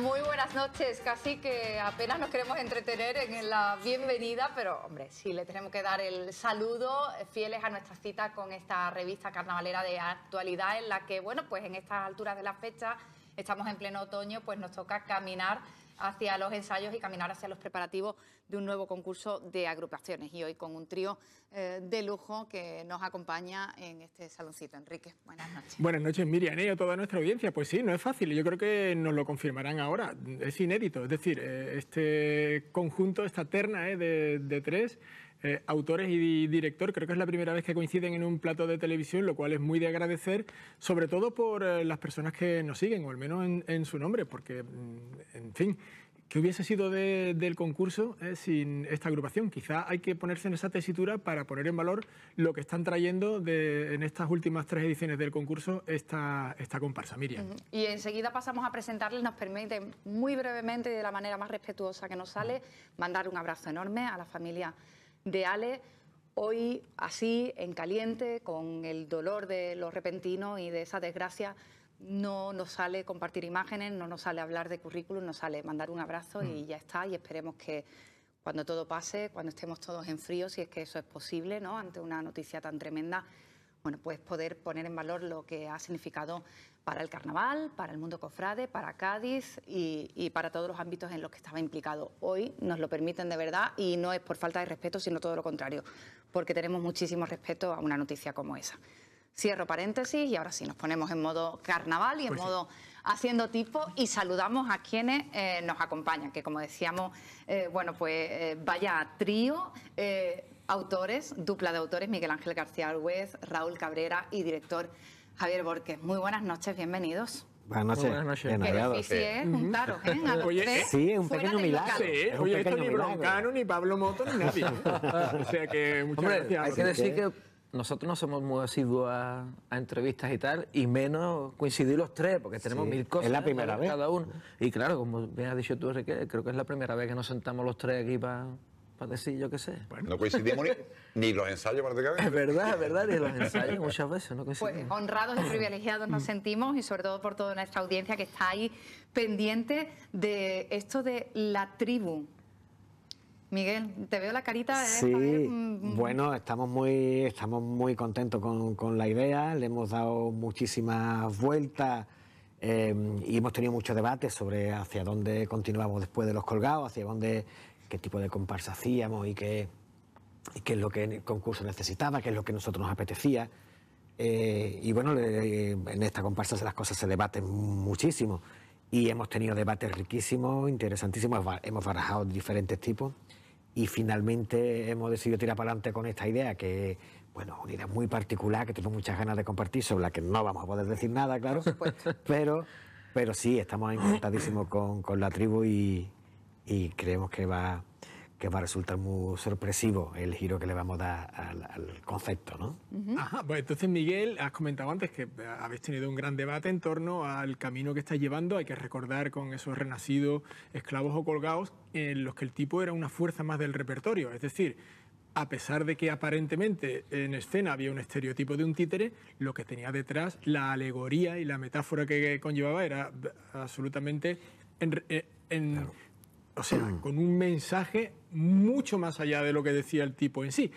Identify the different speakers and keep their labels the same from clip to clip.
Speaker 1: muy buenas noches. Casi que apenas nos queremos entretener en la bienvenida, pero hombre, sí, le tenemos que dar el saludo, fieles a nuestra cita con esta revista carnavalera de actualidad, en la que, bueno, pues en estas alturas de la fecha, estamos en pleno otoño, pues nos toca caminar hacia los ensayos y caminar hacia los preparativos de un nuevo concurso de agrupaciones. Y hoy con un trío eh, de lujo que nos acompaña en este saloncito. Enrique, buenas
Speaker 2: noches. Buenas noches, Miriam, y a toda nuestra audiencia. Pues sí, no es fácil. Yo creo que nos lo confirmarán ahora. Es inédito. Es decir, eh, este conjunto, esta terna eh, de tres eh, autores y director. Creo que es la primera vez que coinciden en un plato de televisión, lo cual es muy de agradecer, sobre todo por eh, las personas que nos siguen, o al menos en, su nombre, porque, mm, en fin, ¿Qué hubiese sido del concurso eh, sin esta agrupación? Quizá hay que ponerse en esa tesitura para poner en valor lo que están trayendo en estas últimas tres ediciones del concurso esta, esta comparsa, Miriam.
Speaker 1: Y enseguida pasamos a presentarles, nos permite muy brevemente y de la manera más respetuosa que nos sale mandar un abrazo enorme a la familia de Ale hoy así, en caliente, con el dolor de lo repentino y de esa desgracia, no nos sale compartir imágenes, no nos sale hablar de currículum, nos sale mandar un abrazo y mm. ya está. Y esperemos que cuando todo pase, cuando estemos todos en frío, si es que eso es posible, ¿no? Ante una noticia tan tremenda, bueno, pues poder poner en valor lo que ha significado para el carnaval, para el mundo cofrade, para Cádiz y, para todos los ámbitos en los que estaba implicado. Hoy nos lo permiten de verdad y no es por falta de respeto, sino todo lo contrario, porque tenemos muchísimo respeto a una noticia como esa. Cierro paréntesis y ahora sí nos ponemos en modo carnaval y en pues modo haciendo tipo y saludamos a quienes eh, nos acompañan, que como decíamos, eh, bueno, pues eh, vaya trío autores, dupla de autores, Miguel Ángel García Argüez, Raúl Cabrera y director Javier Borges. Muy buenas noches, bienvenidos. Buenas noches. Buenas noches. Qué difícil es ¿eh? juntaros, ¿eh? Oye, sí, ¿eh? es un pequeño milagro. Oye, esto ni Broncano, ni Pablo Moto, ni nadie. o
Speaker 3: sea que muchas Hombre, gracias. Hay que decir que nosotros no somos muy asiduos a, entrevistas y tal, y menos coincidir los tres, porque tenemos mil cosas. Es la primera vez. Cada uno. Y claro, como bien has dicho tú, Enrique, creo que es la primera vez que nos sentamos los tres aquí para para pues decir yo qué sé. No coincidimos
Speaker 4: ni, los ensayos prácticamente. Es verdad, es verdad, ni los ensayos muchas veces pues honrados y
Speaker 1: privilegiados nos sentimos y sobre todo por toda nuestra audiencia que está ahí pendiente de esto de la tribu. Miguel, te veo la carita. ¿eh? Sí,
Speaker 5: mm, mm. bueno, estamos muy, estamos muy contentos con, la idea, le hemos dado muchísimas vueltas. Eh, y hemos tenido muchos debates sobre hacia dónde continuamos después de los colgados, hacia dónde qué tipo de comparsa hacíamos y qué, qué es lo que el concurso necesitaba, qué es lo que a nosotros nos apetecía. Eh, y bueno, en esta comparsa las cosas se debaten muchísimo y hemos tenido debates riquísimos, interesantísimos, hemos barajado diferentes tipos y finalmente hemos decidido tirar para adelante con esta idea que, bueno, una idea muy particular que tengo muchas ganas de compartir, sobre la que no vamos a poder decir nada, claro, pero, pero sí, estamos encantadísimos con, con la tribu y, y creemos que va, que va a resultar muy sorpresivo el giro que le vamos a dar al, concepto. ¿no?
Speaker 2: Ajá, pues entonces Miguel, has comentado antes que habéis tenido un gran debate en torno al camino que está llevando, hay que recordar con esos renacidos esclavos o colgados, en los que el tipo era una fuerza más del repertorio, es decir, a pesar de que aparentemente en escena había un estereotipo de un títere, lo que tenía detrás, la alegoría y la metáfora que conllevaba era absolutamente en, eh, o sea, mm. con un mensaje mucho más allá de lo que decía el tipo en sí.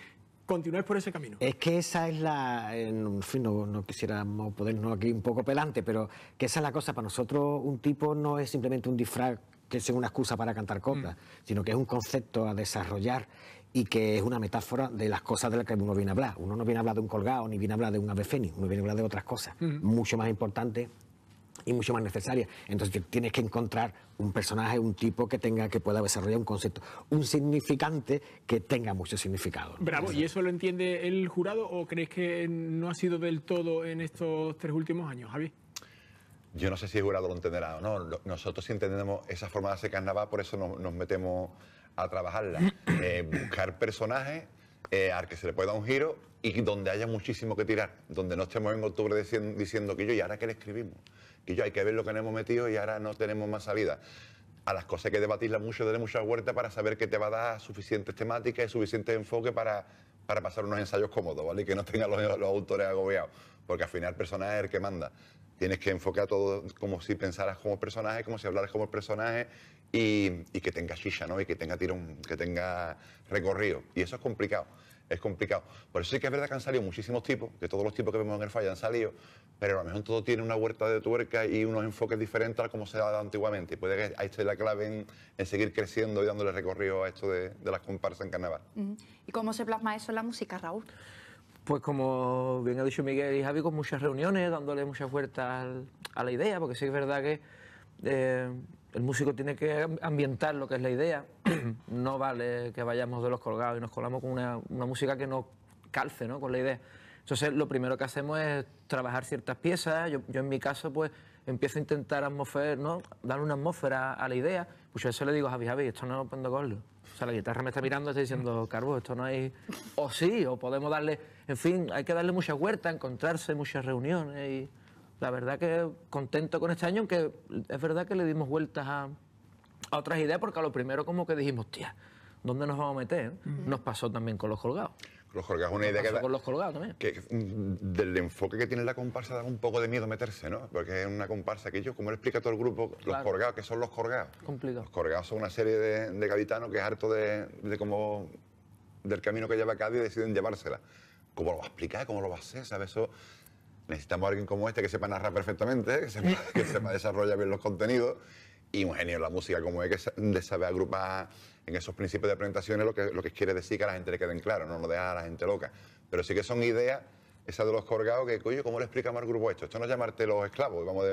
Speaker 2: Continuáis por ese camino.
Speaker 5: Es que esa es la. En fin, no, quisiéramos ponernos aquí un poco pelante, pero que esa es la cosa. Para nosotros, un tipo no es simplemente un disfraz que sea una excusa para cantar coplas, mm. sino que es un concepto a desarrollar y que es una metáfora de las cosas de las que uno viene a hablar. Uno no viene a hablar de un colgado, ni viene a hablar de un ave fénix, uno viene a hablar de otras cosas, mm. mucho más importantes y mucho más necesaria. Entonces tienes que encontrar un personaje, un tipo que tenga, que pueda desarrollar un concepto, un significante que tenga mucho significado.
Speaker 2: Bravo, ¿y eso lo entiende el jurado o crees que no ha sido del todo en estos tres últimos años, Javi?
Speaker 4: Yo no sé si el jurado lo entenderá o no. Nosotros sí entendemos esa forma de hacer carnaval, por eso nos, metemos a trabajarla. Eh, buscar personajes eh, al que se le pueda un giro y donde haya muchísimo que tirar, donde no estemos en octubre diciendo, diciendo que yo y ahora que le escribimos que yo hay que ver lo que nos hemos metido y ahora no tenemos más salida. A las cosas hay que debatirlas mucho, darle mucha vuelta para saber que te va a dar suficientes temática y suficiente enfoque para, para pasar unos ensayos cómodos, ¿vale? Y que no tengan los, los autores agobiados, porque al final el personaje es el que manda. Tienes que enfocar todo como si pensaras como personaje, como si hablaras como el personaje y, que tenga chicha, ¿no? Y que tenga tiro que tenga recorrido. Y eso es complicado es complicado. Por eso sí que es verdad que han salido muchísimos tipos, que todos los tipos que vemos en el fallo han salido, pero a lo mejor todo tiene una huerta de tuerca y unos enfoques diferentes a como se ha dado antiguamente. Y puede que ahí esté la clave en, seguir creciendo y dándole recorrido a esto de, las comparsas en carnaval.
Speaker 1: ¿Y cómo se plasma eso en la música, Raúl?
Speaker 3: Pues como bien ha dicho Miguel y Javi, con muchas reuniones, dándole mucha vueltas a la idea, porque sí es verdad que eh, el músico tiene que ambientar lo que es la idea. no vale que vayamos de los colgados y nos colamos con una, música que no calce ¿no? con la idea. Entonces lo primero que hacemos es trabajar ciertas piezas. Yo, en mi caso pues empiezo a intentar atmosfer, ¿no? dar una atmósfera a la idea. Pues yo eso le digo a Javi, Javi, esto no lo puedo él, O sea, la guitarra me está mirando, y está diciendo, Carbo, esto no hay... O sí, o podemos darle... En fin, hay que darle mucha huerta, encontrarse, muchas reuniones y la verdad que contento con este año, aunque es verdad que le dimos vueltas a, otras ideas, porque a lo primero como que dijimos, tía, ¿dónde nos vamos a meter? Nos pasó también con los
Speaker 4: colgados. Los colgados, una idea pasó que... Con los colgados también. Mm, del enfoque que tiene la comparsa da un poco de miedo meterse, ¿no? Porque es una comparsa que yo, como le explica todo el grupo, los colgados, ¿qué son los colgados? Complicado. Los colgados son una serie de, de que es harto de, de como del camino que lleva Cádiz y deciden llevársela. ¿Cómo lo va a explicar? ¿Cómo lo va a hacer? ¿Sabes? Eso necesitamos a alguien como este que sepa narrar perfectamente, que sepa, desarrollar bien los contenidos y un genio en la música como es que sabe agrupar en esos principios de presentaciones lo que, lo que quiere decir que a la gente le queden claro, no lo deja a la gente loca. Pero sí que son ideas, esas de los colgados, que, oye, ¿cómo le explicamos al grupo esto? Esto no es llamarte los esclavos, vamos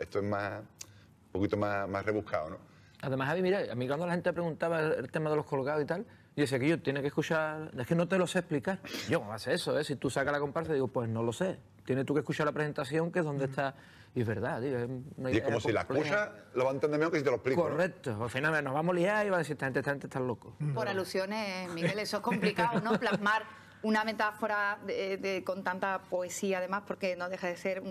Speaker 4: esto es más, un poquito más, más rebuscado, ¿no?
Speaker 3: Además, Javi, mira, a mí cuando la gente preguntaba el tema de los colgados y tal, y dice, que yo tiene que escuchar, es que no te lo sé explicar. Yo, ¿cómo hace eso? Eh? Si tú sacas la comparsa, digo, pues no lo sé. Tienes tú que escuchar la presentación, que es donde está. Y es verdad, tío, es una idea Y es como pues, si la escuchas,
Speaker 4: lo va a entender mejor que si te lo explico. Correcto.
Speaker 3: Al final nos vamos a liar y va a decir, esta gente, esta gente está loco.
Speaker 1: Por alusiones, Miguel, eso es complicado, ¿no? Plasmar una metáfora de, con tanta poesía, además, porque no deja de ser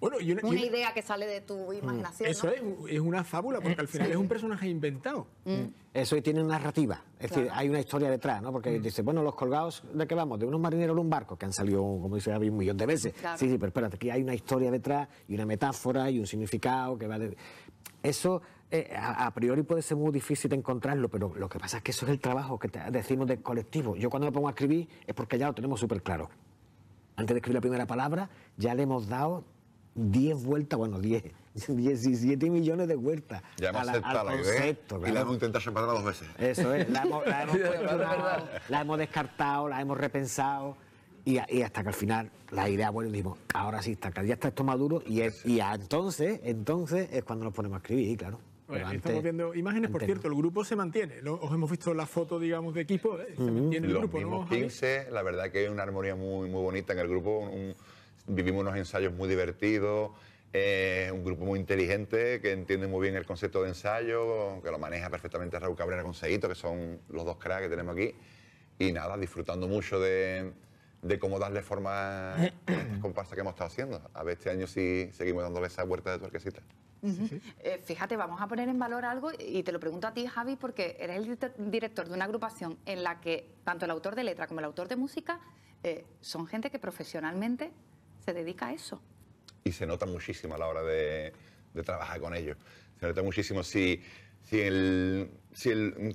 Speaker 1: una, idea que sale de tu mm, imaginación. Eso es,
Speaker 2: es, una fábula, porque al final es un personaje
Speaker 5: inventado. Mm. Mm. Eso y tiene una narrativa, es decir, hay una historia detrás, ¿no? Porque dice, bueno, los colgados, ¿de qué vamos? De unos marineros de un barco, que han salido, como dice David, un millón de veces. Sí, sí, pero espérate, aquí hay una historia detrás y una metáfora y un significado que va Eso eh, a, priori puede ser muy difícil encontrarlo, pero lo que pasa es que eso es el trabajo que decimos del colectivo. Yo cuando me pongo a escribir es porque ya lo tenemos súper claro. Antes de escribir la primera palabra, ya le hemos dado 10 vueltas, bueno, 10, 17 millones de vueltas.
Speaker 4: Ya hemos aceptado al concepto, y la hemos intentado separar dos veces. Eso es, la hemos,
Speaker 5: descartado, la hemos repensado. Y, hasta que al final la idea bueno y dijimos, ahora sí está, ya está esto maduro y, y entonces, entonces es cuando nos ponemos a escribir, claro estamos
Speaker 2: viendo imágenes, por cierto, el grupo se mantiene. Os hemos visto la foto, digamos, de equipo, ¿eh? se mantiene el Los grupo. Mismos
Speaker 4: 15, la verdad que hay una armonía muy, muy bonita en el grupo. vivimos unos ensayos muy divertidos. Eh, un grupo muy inteligente que entiende muy bien el concepto de ensayo, que lo maneja perfectamente Raúl Cabrera con Seguito, que son los dos cracks que tenemos aquí. Y nada, disfrutando mucho de, de cómo darle forma a estas comparsas que hemos estado haciendo. A ver este año si seguimos dándole esa vuelta de tuerquecita.
Speaker 1: Eh, fíjate, vamos a poner en valor algo y te lo pregunto a ti, Javi, porque eres el director de una agrupación en la que tanto el autor de letra como el autor de música eh, son gente que profesionalmente se dedica a eso.
Speaker 4: Y se nota muchísimo a la hora de, trabajar con ellos. Se nota muchísimo si,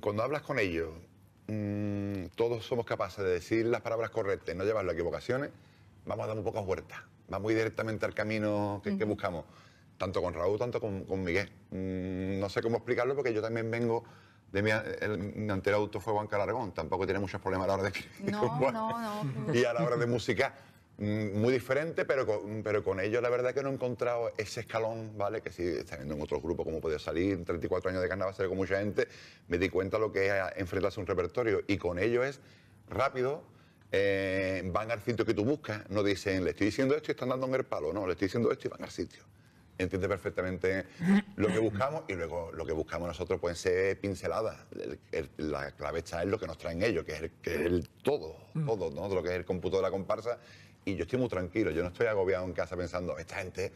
Speaker 4: cuando hablas con ellos mm, todos somos capaces de decir las palabras correctas y no llevarlo a equivocaciones, vamos a dar un pocas vueltas. Vamos muy directamente al camino que buscamos tanto con Raúl, tanto con, Miguel. Mm, no sé cómo explicarlo porque yo también vengo de mi, el, anterior auto fue Juan Calargón, tampoco tiene muchos problemas a la hora de No, no, no. Y a la hora de música, mm, muy diferente, pero con, pero con ellos la verdad que no he encontrado ese escalón, ¿vale? Que si estando en otros grupos como podía salir, 34 años de carnaval, con mucha gente, me di cuenta lo que es enfrentarse a un repertorio. Y con ellos es rápido, eh, van al sitio que tú buscas, no dicen, le estoy diciendo esto y están dando en el palo, no, le estoy diciendo esto y van al sitio entiende perfectamente lo que buscamos y luego lo que buscamos nosotros pueden ser pinceladas. la clave está en lo que nos traen ellos, que es el, todo, mm. todo, ¿no? lo que es el cómputo de la comparsa. Y yo estoy muy tranquilo, yo no estoy agobiado en casa pensando, esta gente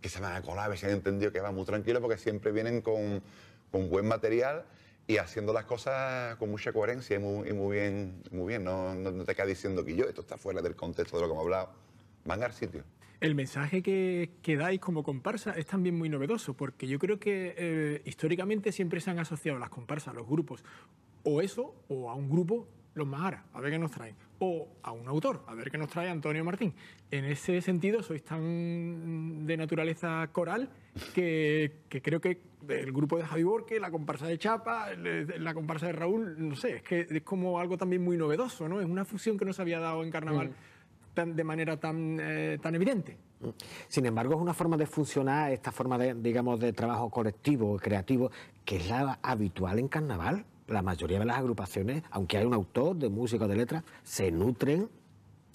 Speaker 4: que se me a colar, a ver si han entendido que va muy tranquilo porque siempre vienen con, buen material y haciendo las cosas con mucha coherencia y muy, bien, muy bien. No, te quedas diciendo que yo, esto está fuera del contexto de lo que hemos hablado. Van al sitio.
Speaker 2: El mensaje que, dais como comparsa es también muy novedoso, porque yo creo que eh, históricamente siempre se han asociado las comparsas, los grupos, o eso, o a un grupo, los Mahara, a ver qué nos traen, o a un autor, a ver qué nos trae Antonio Martín. En ese sentido, sois tan de naturaleza coral que, creo que el grupo de Javi Borque, la comparsa de Chapa, la comparsa de Raúl, no sé, es que es como algo también muy novedoso, ¿no? Es una fusión que no se había dado en carnaval. Mm de manera tan, eh, tan evidente.
Speaker 5: Sin embargo, es una forma de funcionar, esta forma de, digamos, de trabajo colectivo, creativo, que es la habitual en carnaval. La mayoría de las agrupaciones, aunque hay un autor de música o de letras, se nutren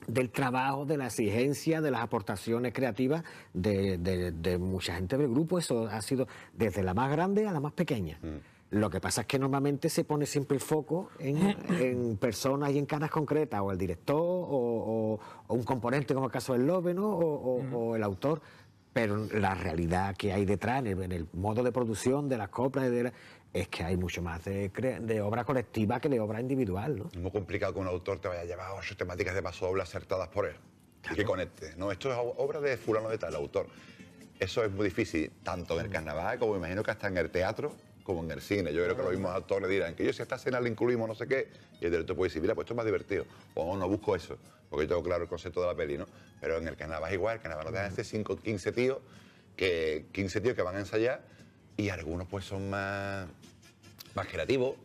Speaker 5: del trabajo, de la exigencia, de las aportaciones creativas de, mucha gente del grupo. Eso ha sido desde la más grande a la más pequeña. Mm. Lo que pasa es que normalmente se pone siempre el foco en, personas y en caras concretas, o el director, o, un componente como el caso del Lobe, o, el autor pero la realidad que hay detrás, en el, modo de producción de las coplas, es que hay mucho más de, obra colectiva que de obra individual. ¿no? Es
Speaker 4: muy complicado que un autor te vaya a llevar ocho temáticas de paso acertadas por él que conecte. No, esto es obra de fulano de tal autor. Eso es muy difícil, tanto en el mm. carnaval como imagino que hasta en el teatro como en el cine. Yo creo que los mismos actores dirán que yo si esta escena la incluimos no sé qué, y el director puede decir, mira, pues esto es más divertido, o no busco eso, porque yo tengo claro el concepto de la peli, ¿no? Pero en el carnaval es igual, el no te dan este 5, 15 tíos, que 15 tíos que van a ensayar, y algunos pues son más, más creativos,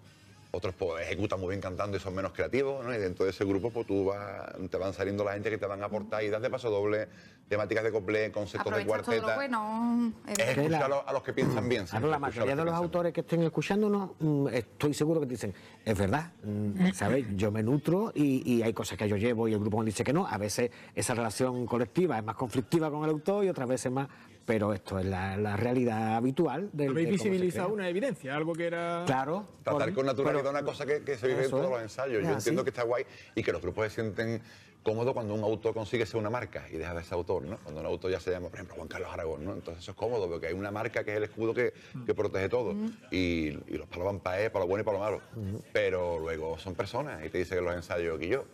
Speaker 4: otros pues, ejecutan muy bien cantando y son menos creativos, ¿no? Y dentro de ese grupo pues tú vas, te van saliendo la gente que te van a aportar das de paso doble, temáticas de coplé, conceptos de cuarteta.
Speaker 1: Bueno, Es escuchar
Speaker 4: a los que piensan bien.
Speaker 5: la mayoría de los autores que estén escuchándonos, mm, estoy seguro que dicen, es verdad, mm, ¿sabes? Yo me nutro y, y, hay cosas que yo llevo y el grupo me dice que no. A veces esa relación colectiva es más conflictiva con el autor y otras veces más pero esto es la, realidad habitual. Del, Habéis visibilizado
Speaker 2: una evidencia, algo que era... Claro.
Speaker 4: Tratar con naturalidad una cosa que, se vive en todos los ensayos. Yo ah, entiendo que está guay y que los grupos se sienten cómodos cuando un autor consigue ser una marca y deja de ser autor, ¿no? Cuando un autor ya se llama, por ejemplo, Juan Carlos Aragón, Entonces eso es cómodo porque hay una marca que es el escudo que, mm. protege todo. Mm. Y, los palos van para él, e, para lo bueno y para lo malo. Mm. Pero luego son personas y te dicen que los ensayos que yo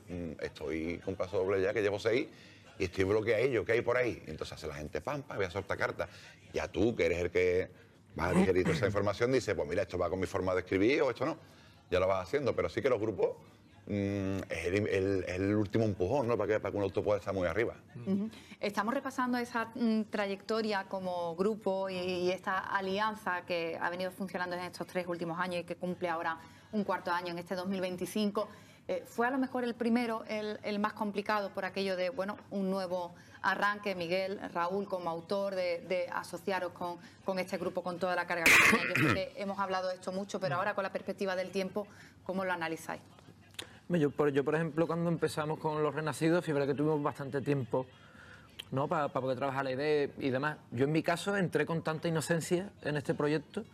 Speaker 4: estoy con paso doble ya, que llevo seis y estoy yo ¿qué hay por ahí? Entonces hace la gente pampa, voy a soltar carta Ya tú, que eres el que va a digerir toda esa información, dice pues mira, esto va con mi forma de escribir o esto no. Ya lo vas haciendo, pero sí que los grupos mm, es, el, último empujón ¿no? para, que, para que un auto pueda estar muy arriba.
Speaker 1: Estamos repasando esa mm, trayectoria como grupo y, esta alianza que ha venido funcionando en estos tres últimos años y que cumple ahora un cuarto año en este 2025. Eh, fue a lo mejor el primero, el, más complicado por aquello de, bueno, un nuevo arranque, Miguel, Raúl como autor, de, asociaros con, este grupo, con toda la carga hemos hablado de esto mucho, pero ahora con la perspectiva del tiempo, ¿cómo lo analizáis?
Speaker 3: Yo por, ejemplo, cuando empezamos con Los Renacidos, fíjate que tuvimos bastante tiempo ¿no? para, poder trabajar la idea y demás. Yo en mi caso entré con tanta inocencia en este proyecto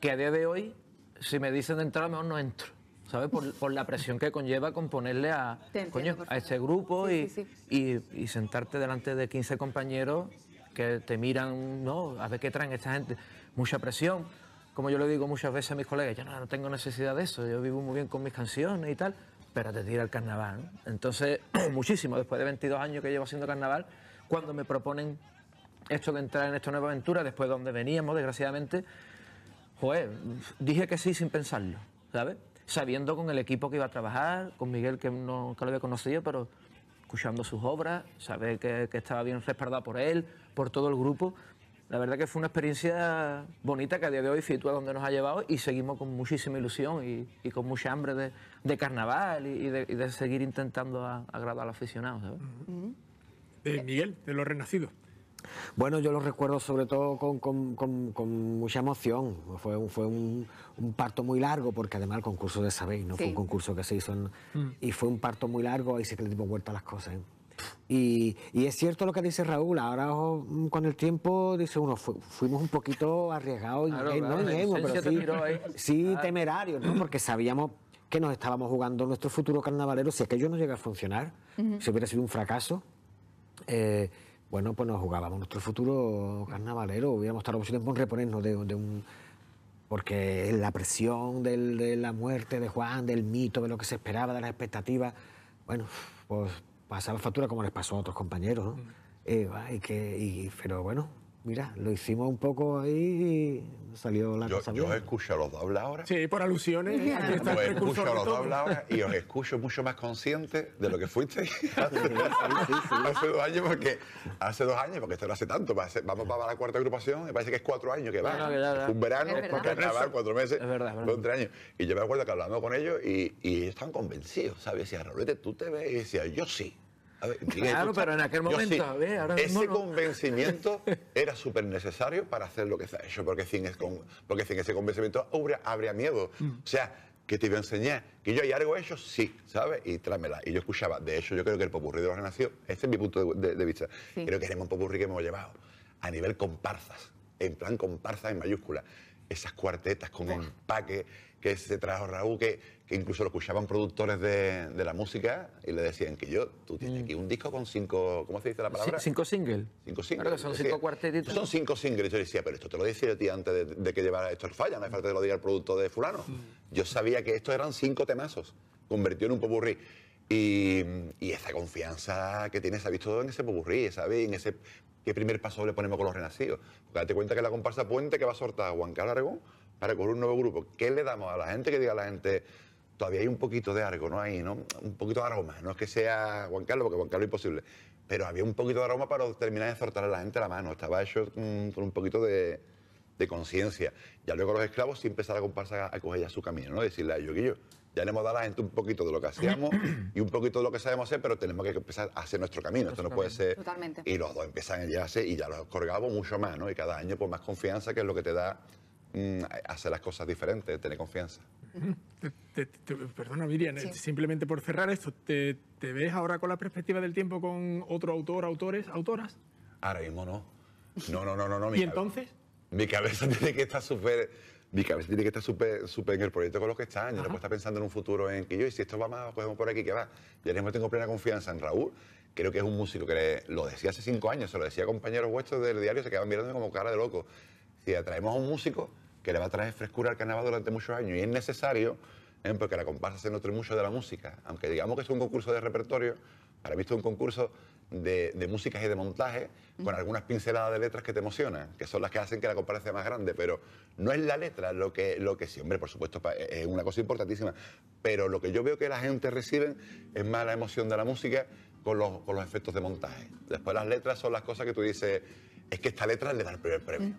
Speaker 3: que a día de hoy, si me dicen de entrar, a lo mejor no entro. ¿sabes? Por, la presión que conlleva componerle a, a este grupo y, sentarte delante de 15 compañeros que te miran, ¿no? A ver qué traen esta gente. Mucha presión. Como yo le digo muchas veces a mis colegas, yo no, tengo necesidad de eso, yo vivo muy bien con mis canciones y tal, pero te ir al carnaval. Entonces, muchísimo, después de 22 años que llevo haciendo carnaval, cuando me proponen esto de entrar en esta nueva aventura, después de donde veníamos, desgraciadamente, pues dije que sí sin pensarlo, ¿sabes? sabiendo con el equipo que iba a trabajar, con Miguel que no que lo había conocido, pero escuchando sus obras, saber que, estaba bien respaldado por él, por todo el grupo. La verdad que fue una experiencia bonita que a día de hoy sitúa donde nos ha llevado y seguimos con muchísima ilusión y, con mucha hambre de, carnaval y, de, seguir intentando agradar a los aficionados. de eh, Miguel,
Speaker 2: de los renacidos.
Speaker 5: Bueno, yo lo recuerdo sobre todo con, mucha emoción. Fue, un, parto muy largo, porque además el concurso de Sabéis, ¿no? Fue un concurso que se hizo mm. y fue un parto muy largo y se que le dimos vuelta a las cosas. ¿eh? Y, es cierto lo que dice Raúl, ahora con el tiempo, dice uno, fuimos un poquito arriesgados, y, sí, ah. temerarios, ¿no? porque sabíamos que nos estábamos jugando nuestro futuro carnavalero si aquello no llega a funcionar, si hubiera sido un fracaso. Eh, bueno, pues nos jugábamos nuestro futuro carnavalero, hubiéramos tardado mucho tiempo en reponernos de, un... Porque la presión del, de la muerte de Juan, del mito, de lo que se esperaba, de las expectativas, bueno, pues pasaba factura como les pasó a otros compañeros, ¿no? Mm. Eh, y que, y, pero bueno, mira, lo hicimos un poco ahí y salió la yo, cosa bien. Yo
Speaker 4: escucho a los dos hablar ahora.
Speaker 2: Sí, por alusiones.
Speaker 5: Yo os escucho a los dos
Speaker 4: hablar ahora y os escucho mucho más consciente de lo que fuiste hace, dos años, porque hace dos años, porque esto no hace tanto, vamos para la cuarta agrupación, me parece que es cuatro años que va. un verano, porque carnaval, cuatro meses, es verdad, Cuatro años. Y yo me acuerdo que hablando con ellos y, y ellos estaban convencidos, ¿sabes? Decía, Raulete, tú te ves y decía, yo sí claro, pero en aquel momento, Ese convencimiento era súper necesario para hacer lo que se porque sin, ese convencimiento habría, miedo. Mm. O sea, que te iba a enseñar, que yo hay algo hecho, sí, ¿sabes? Y trámela. Y yo escuchaba, de hecho, yo creo que el popurrí de los Renacidos, ese es mi punto de, vista, creo que tenemos un popurrí que hemos llevado a nivel comparsas, en plan comparsas en mayúsculas, esas cuartetas con un empaque que se trajo Raúl, que, incluso lo escuchaban productores de, la música y le decían que yo, tú tienes mm. aquí un disco con cinco, ¿cómo se dice la palabra? cinco singles. Cinco singles. Claro, son cinco cuartetitos. Son cinco singles. Yo decía, pero esto te lo decía a ti antes de, que llevara esto al falla, me falta que lo diga el producto de fulano. Mm. Yo sabía que estos eran cinco temazos, convirtió en un popurrí. Y, esa confianza que tienes, se ha visto en ese popurrí, ¿sabes? En ese qué primer paso le ponemos con los renacidos. Porque date cuenta que la comparsa Puente que va a soltar a Juan Carlos Aragón para coger un nuevo grupo. ¿Qué le damos a la gente que diga a la gente todavía hay un poquito de algo, ¿no? Ahí, ¿no? Un poquito de aroma. No es que sea Juan Carlos, porque Juan Carlos es imposible. Pero había un poquito de aroma para terminar de soltar a la gente la mano. Estaba hecho mm, con un poquito de, conciencia. Ya luego los esclavos sí empezaron a comparsa a, coger ya su camino, ¿no? Decirle a ellos que yo, ya le hemos dado a la gente un poquito de lo que hacíamos y un poquito de lo que sabemos hacer, pero tenemos que empezar a hacer nuestro camino. Esto no puede ser. Totalmente. Y los dos empiezan a hacer y ya los colgamos mucho más, ¿no? Y cada año, pues más confianza, que es lo que te da mm, hacer las cosas diferentes, tener confianza.
Speaker 2: Te, perdona, Miriam, simplemente por cerrar esto, ¿te, ves ahora con la perspectiva del tiempo con otro autor, autores, autoras?
Speaker 4: Ahora mismo no. No, no, no, no. no ¿Y entonces? Mi cabeza tiene que estar súper. Mi cabeza tiene que estar súper super en el proyecto con los que está. Yo después está pensando en un futuro en que yo, y si esto va más, cogemos por aquí, que va. Yo mismo tengo plena confianza en Raúl. Creo que es un músico que lo decía hace cinco años, se lo decía a compañeros vuestros del diario, se quedaban mirando como cara de loco. Si atraemos a un músico que le va a traer frescura al carnaval durante muchos años. Y es necesario, ¿eh? porque la comparsa se nutre mucho de la música. Aunque digamos que es un concurso de repertorio, para mí es un concurso de, de músicas y de montaje, con algunas pinceladas de letras que te emocionan, que son las que hacen que la comparsa sea más grande. Pero no es la letra lo que, lo que sí, hombre, por supuesto, e, es una cosa importantísima. Pero lo que yo veo que la gente recibe es más la emoción de la música con los, efectos de montaje. Después las letras son las cosas que tú dices, es que esta letra le da el primer premio.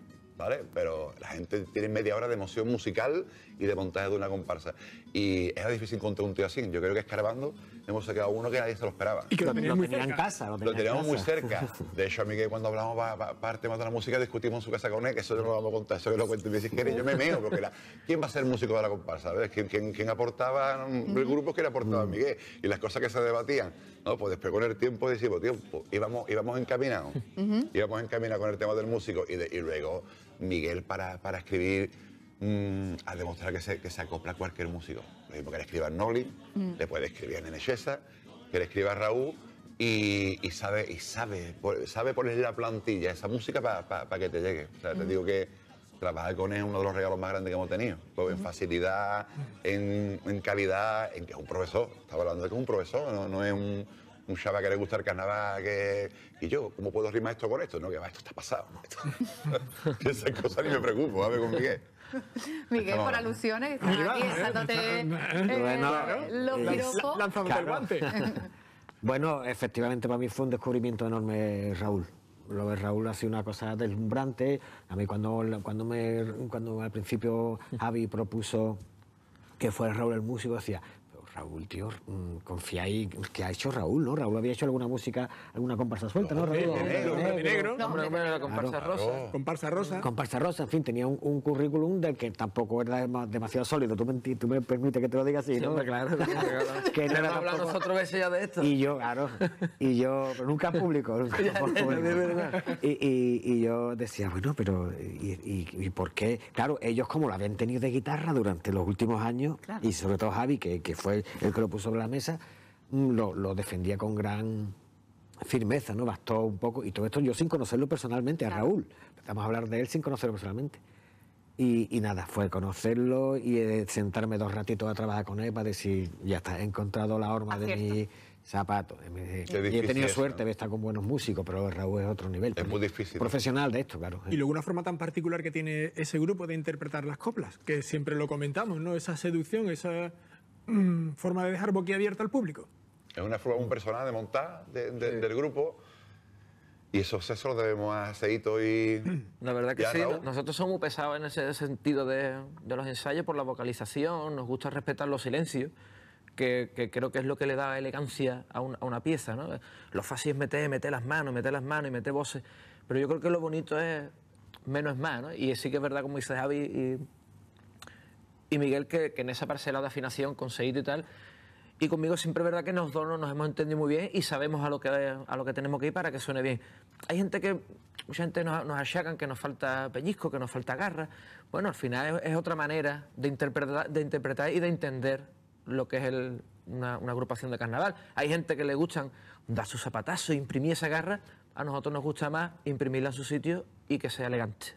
Speaker 4: Pero la gente tiene media hora de emoción musical y de montaje de una comparsa. Y era difícil encontrar un tío así. Yo creo que escarbando hemos sacado uno que nadie se lo esperaba. Y que lo, en casa. Lo, teníamos muy cerca. De hecho, a Miguel cuando hablamos para más el tema de la música discutimos en su casa con él, que eso no lo vamos a contar, eso que lo cuento. Y me dice, yo me meo, porque era, ¿quién va a ser músico de la comparsa? ¿Quién, aportaba mm, el grupo que le aportaba Miguel? Y las cosas que se debatían. No, pues después con el tiempo decimos, tiempo, pues íbamos, íbamos encaminados. Íbamos encaminados con el tema del músico y, de, y luego Miguel para, escribir, mm, a demostrar que se, acopla a cualquier músico. Lo mismo que le escriba Noli, mm. le puede escribir a Nene que le escriba a Raúl. Y, sabe y sabe sabe la plantilla esa música para que te llegue o sea, te mm. digo que trabajar con él es uno de los regalos más grandes que hemos tenido pues en facilidad en, calidad en que es un profesor estaba hablando de que es un profesor no, no es un un chava que le gusta el carnaval, que... Y yo, ¿cómo puedo rimar esto con esto? No, que va, esto está pasado. ...esa cosas ni me preocupo, a ver con Miguel.
Speaker 1: Miguel, por alusiones, estás aquí echándote eh, bueno, Lanzándote
Speaker 5: bueno, efectivamente para mí fue un descubrimiento enorme, Raúl lo de Raúl ha sido una cosa deslumbrante. A mí cuando, cuando, me, cuando al principio Javi propuso que fuera Raúl el músico, decía, Raúl, tío, mm, confía ahí. que ha hecho Raúl, no? Raúl había hecho alguna música, alguna comparsa suelta, ¿no, Raúl? Hombre negro. No, comparsa
Speaker 2: rosa. Comparsa
Speaker 5: rosa. Comparsa rosa, en fin, tenía un, currículum del que tampoco era demasiado sólido. Tú me, tú me permites que te lo diga así, ¿no? claro.
Speaker 3: que no nosotros veces ya de
Speaker 5: esto. Y yo, claro. Y yo, nunca público. público. Y, y, y, yo decía, bueno, pero y, y, por qué? Claro, ellos como lo habían tenido de guitarra durante los últimos años, y sobre todo Javi, que, que fue el, que lo puso sobre la mesa, mm, lo, defendía con gran firmeza, ¿no? Bastó un poco, y todo esto yo sin conocerlo personalmente, a Raúl, empezamos a hablar de él sin conocerlo personalmente. Y, nada, fue conocerlo y eh, sentarme dos ratitos a trabajar con él para decir, ya está, he encontrado la horma de mi zapato. Eh, eh, y he tenido suerte de estar con buenos músicos, pero Raúl es otro nivel. Es muy difícil. Profesional de
Speaker 4: esto, claro. Y luego
Speaker 2: una forma tan particular que tiene ese grupo de interpretar las coplas, que siempre lo comentamos, ¿no? Esa seducción, esa Mm, forma de dejar abierta al público.
Speaker 4: Es una un personaje de montar del grupo. Y eso, eso lo debemos a Seito y. La verdad que sí,
Speaker 3: nosotros somos pesados en ese sentido de, los ensayos por la vocalización, nos gusta respetar los silencios, que, creo que es lo que le da elegancia a, una pieza. ¿no? Lo fácil es meter, meter las manos, meter las manos y meter voces, pero yo creo que lo bonito es menos es más, ¿no? y sí que es verdad, como dice Javi, y Miguel que, en esa parcela de afinación con y tal, y conmigo siempre es verdad que nos nos hemos entendido muy bien y sabemos a lo que a lo que tenemos que ir para que suene bien. Hay gente que mucha gente nos, nos achacan que nos falta pellizco, que nos falta garra. Bueno, al final es, otra manera de interpretar, de interpretar y de entender lo que es una, agrupación de carnaval. Hay gente que le gustan dar su zapatazo, imprimir esa garra. A nosotros nos gusta más imprimirla en su sitio y que sea elegante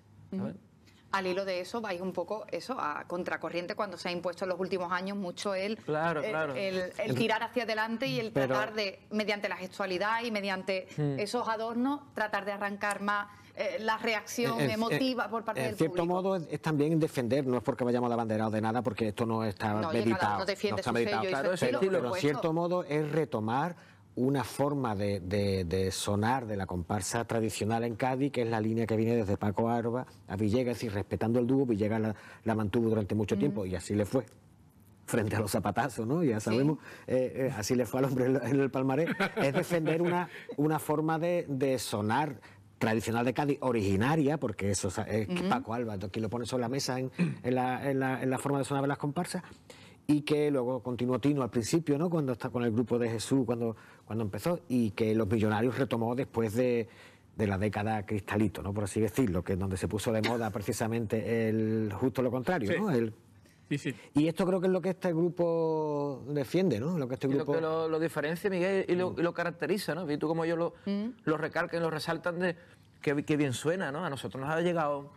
Speaker 1: al hilo de eso vais un poco eso a contracorriente cuando se ha impuesto en los últimos años mucho el, el, tirar hacia adelante y el tratar de, mediante la gestualidad y mediante hmm. esos adornos, tratar de arrancar más eh, la reacción emotiva por parte del público. En
Speaker 5: cierto modo es, también defender, no es porque vayamos de o de nada, porque esto no está meditado. no, no está meditado. Sello, pero en cierto modo es retomar una forma de, sonar de la comparsa tradicional en Cádiz, que es la línea que viene desde Paco Arba a Villegas, y respetando el dúo, Villegas la, mantuvo durante mucho mm. tiempo y así le fue frente a los zapatazos, ¿no? Ya sabemos, eh, eh, así le fue al hombre en el palmarés, es defender una, una forma de, sonar tradicional de Cádiz, originaria, porque eso es Paco Alba, quien lo pone sobre la mesa en, la, en la forma de sonar de las comparsas, y que luego continuó Tino al principio, ¿no? Cuando está con el grupo de Jesús, cuando, cuando empezó, y que Los Millonarios retomó después de, la década cristalito, ¿no? Por así decirlo, que es donde se puso de moda precisamente el justo lo contrario, ¿no? Sí, sí. Y esto creo que es lo que este grupo defiende, ¿no? Lo que este grupo... Y lo que lo,
Speaker 3: diferencia, Miguel, y lo, mm. caracteriza, ¿no? Y tú como yo lo, mm. lo recalcan, lo resaltan de que, que bien suena, ¿no? A nosotros nos ha llegado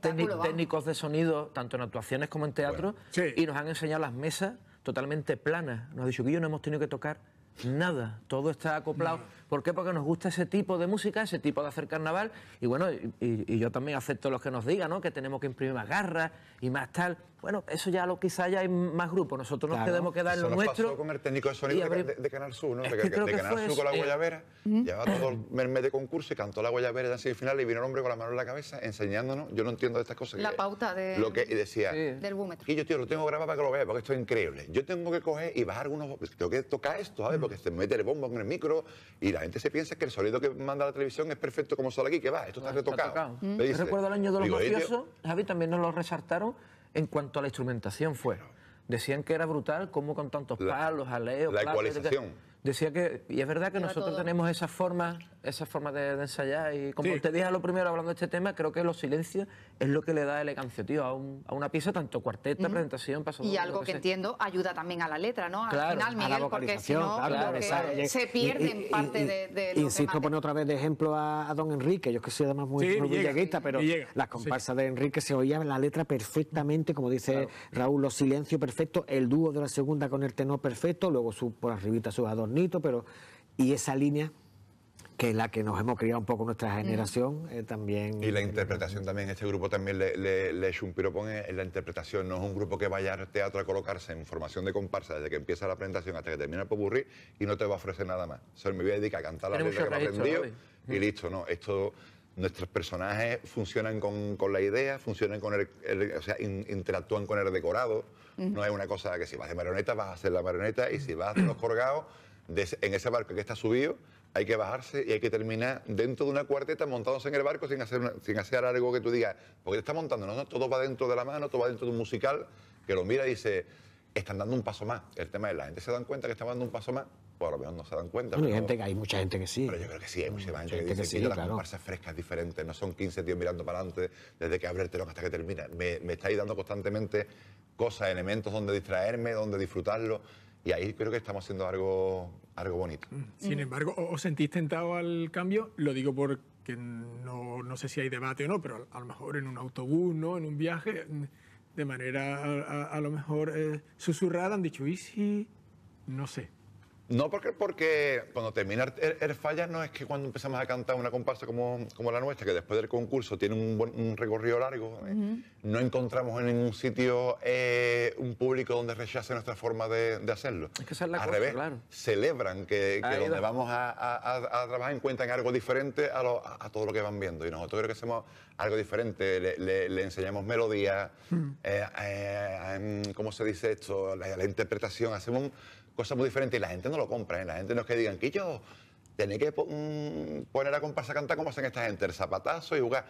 Speaker 3: técnicos de sonido, tanto en actuaciones como en teatro, y nos han enseñado las mesas totalmente planas. Nos ha dicho que yo no hemos tenido que tocar Nada, todo está acoplado. ¿Por qué? Porque nos gusta ese tipo de música, ese tipo de hacer carnaval. Y bueno, y, yo también acepto los que nos digan, ¿no? Que tenemos que imprimir más garras y más tal. Bueno, eso ya lo quizá ya hay más grupos. Nosotros nos tenemos que dar lo nos nuestro. Pasó
Speaker 4: con el técnico de sonido de, Canal Sur, ¿no? de, Canal Sur con la guayabera. Llevaba todo el mes de concurso y cantó la guayabera en la final y vino un hombre con la mano en la cabeza enseñándonos. Yo no entiendo de estas cosas. La
Speaker 1: pauta de... Lo
Speaker 4: que decía. Del búmetro. Y yo, tío, lo tengo grabado para que lo veas, porque esto es increíble. Yo tengo que coger y bajar algunos. Tengo que tocar esto, a ver, que se mete el bombo en el micro y la gente se piensa que el sonido que manda la televisión es perfecto como sale aquí, que va, esto está, ah, retocado. recuerdo el año de los
Speaker 3: Javi, también nos lo resaltaron en cuanto a la instrumentación fue. Decían que era brutal como con tantos palos, aleos... La ecualización. Decía que, y es verdad que nosotros tenemos esa forma esa forma de, ensayar. Y como te dije a lo primero hablando de este tema, creo que los silencios es lo que le da elegancia, tío, a, una pieza, tanto cuarteta, paso presentación,
Speaker 5: paso Y algo que,
Speaker 1: entiendo ayuda también a la letra, ¿no? Al final, Miguel, porque si no, claro, se parte de, Insisto,
Speaker 5: pone otra vez de ejemplo a, don Enrique, yo es que soy además muy, pero las comparsas de Enrique se oían la letra perfectamente, como dice Raúl, los silencios perfectos, el dúo de la segunda con el tenor perfecto, luego su, por arribita sus adornitos, pero y esa línea que es la que nos hemos criado un poco nuestra generación, eh, también...
Speaker 4: Y la interpretación también, este grupo también le, le, un en la interpretación, no es un grupo que vaya al teatro a colocarse en formación de comparsa desde que empieza la presentación hasta que termina el popurrí y no te va a ofrecer nada más. Solo me voy a dedicar a cantar la letra que me he aprendido y listo, ¿no? Esto nuestros personajes funcionan con, la idea, funcionan con el, o sea, interactúan con el decorado. No es una cosa que si vas de marioneta vas a hacer la marioneta y si vas de los colgados, en ese barco que está subido, hay que bajarse y hay que terminar dentro de una cuarteta montados en el barco sin hacer, sin hacer algo que tú digas, porque está montando, no, todo va dentro de la mano, todo va dentro de un musical, que lo mira y dice, están dando un paso más. El tema es, la gente se dan cuenta que están dando un paso más, pues a lo mejor no se dan cuenta. hay, mucha gente que sí. Pero yo creo que sí, hay mucha, gente, que, dice sí, claro. las comparsas frescas diferentes, no son 15 tíos mirando para adelante desde que abre el telón hasta que termina. Me, me estáis dando constantemente cosas, elementos donde distraerme, donde disfrutarlo y ahí creo que estamos haciendo algo, algo bonito. Mm.
Speaker 2: Sin embargo, ¿os sentís tentado al cambio? Lo digo porque no, sé si hay debate o no, pero a, lo mejor en un autobús, ¿no? en un viaje, de manera a, lo mejor eh, susurrada, han dicho, ¿y si? No sé.
Speaker 4: No, porque, porque cuando termina el falla no es que cuando empezamos a cantar una comparsa como, la nuestra, que después del concurso tiene un, recorrido largo, eh, no encontramos en ningún sitio eh, un público donde rechace nuestra forma de, hacerlo. Es que la Al revés, celebran que, donde vamos a, a, trabajar encuentran algo diferente a, todo lo que van viendo. Y nosotros creo que hacemos algo diferente, le, enseñamos melodía, mm. eh, em, ¿cómo se dice esto? La, interpretación, hacemos cosas muy diferentes y la gente no lo compra, ¿eh? la gente no es que digan que yo tenéis que poner a comparsa a cantar como hacen esta gente, el zapatazo y jugar.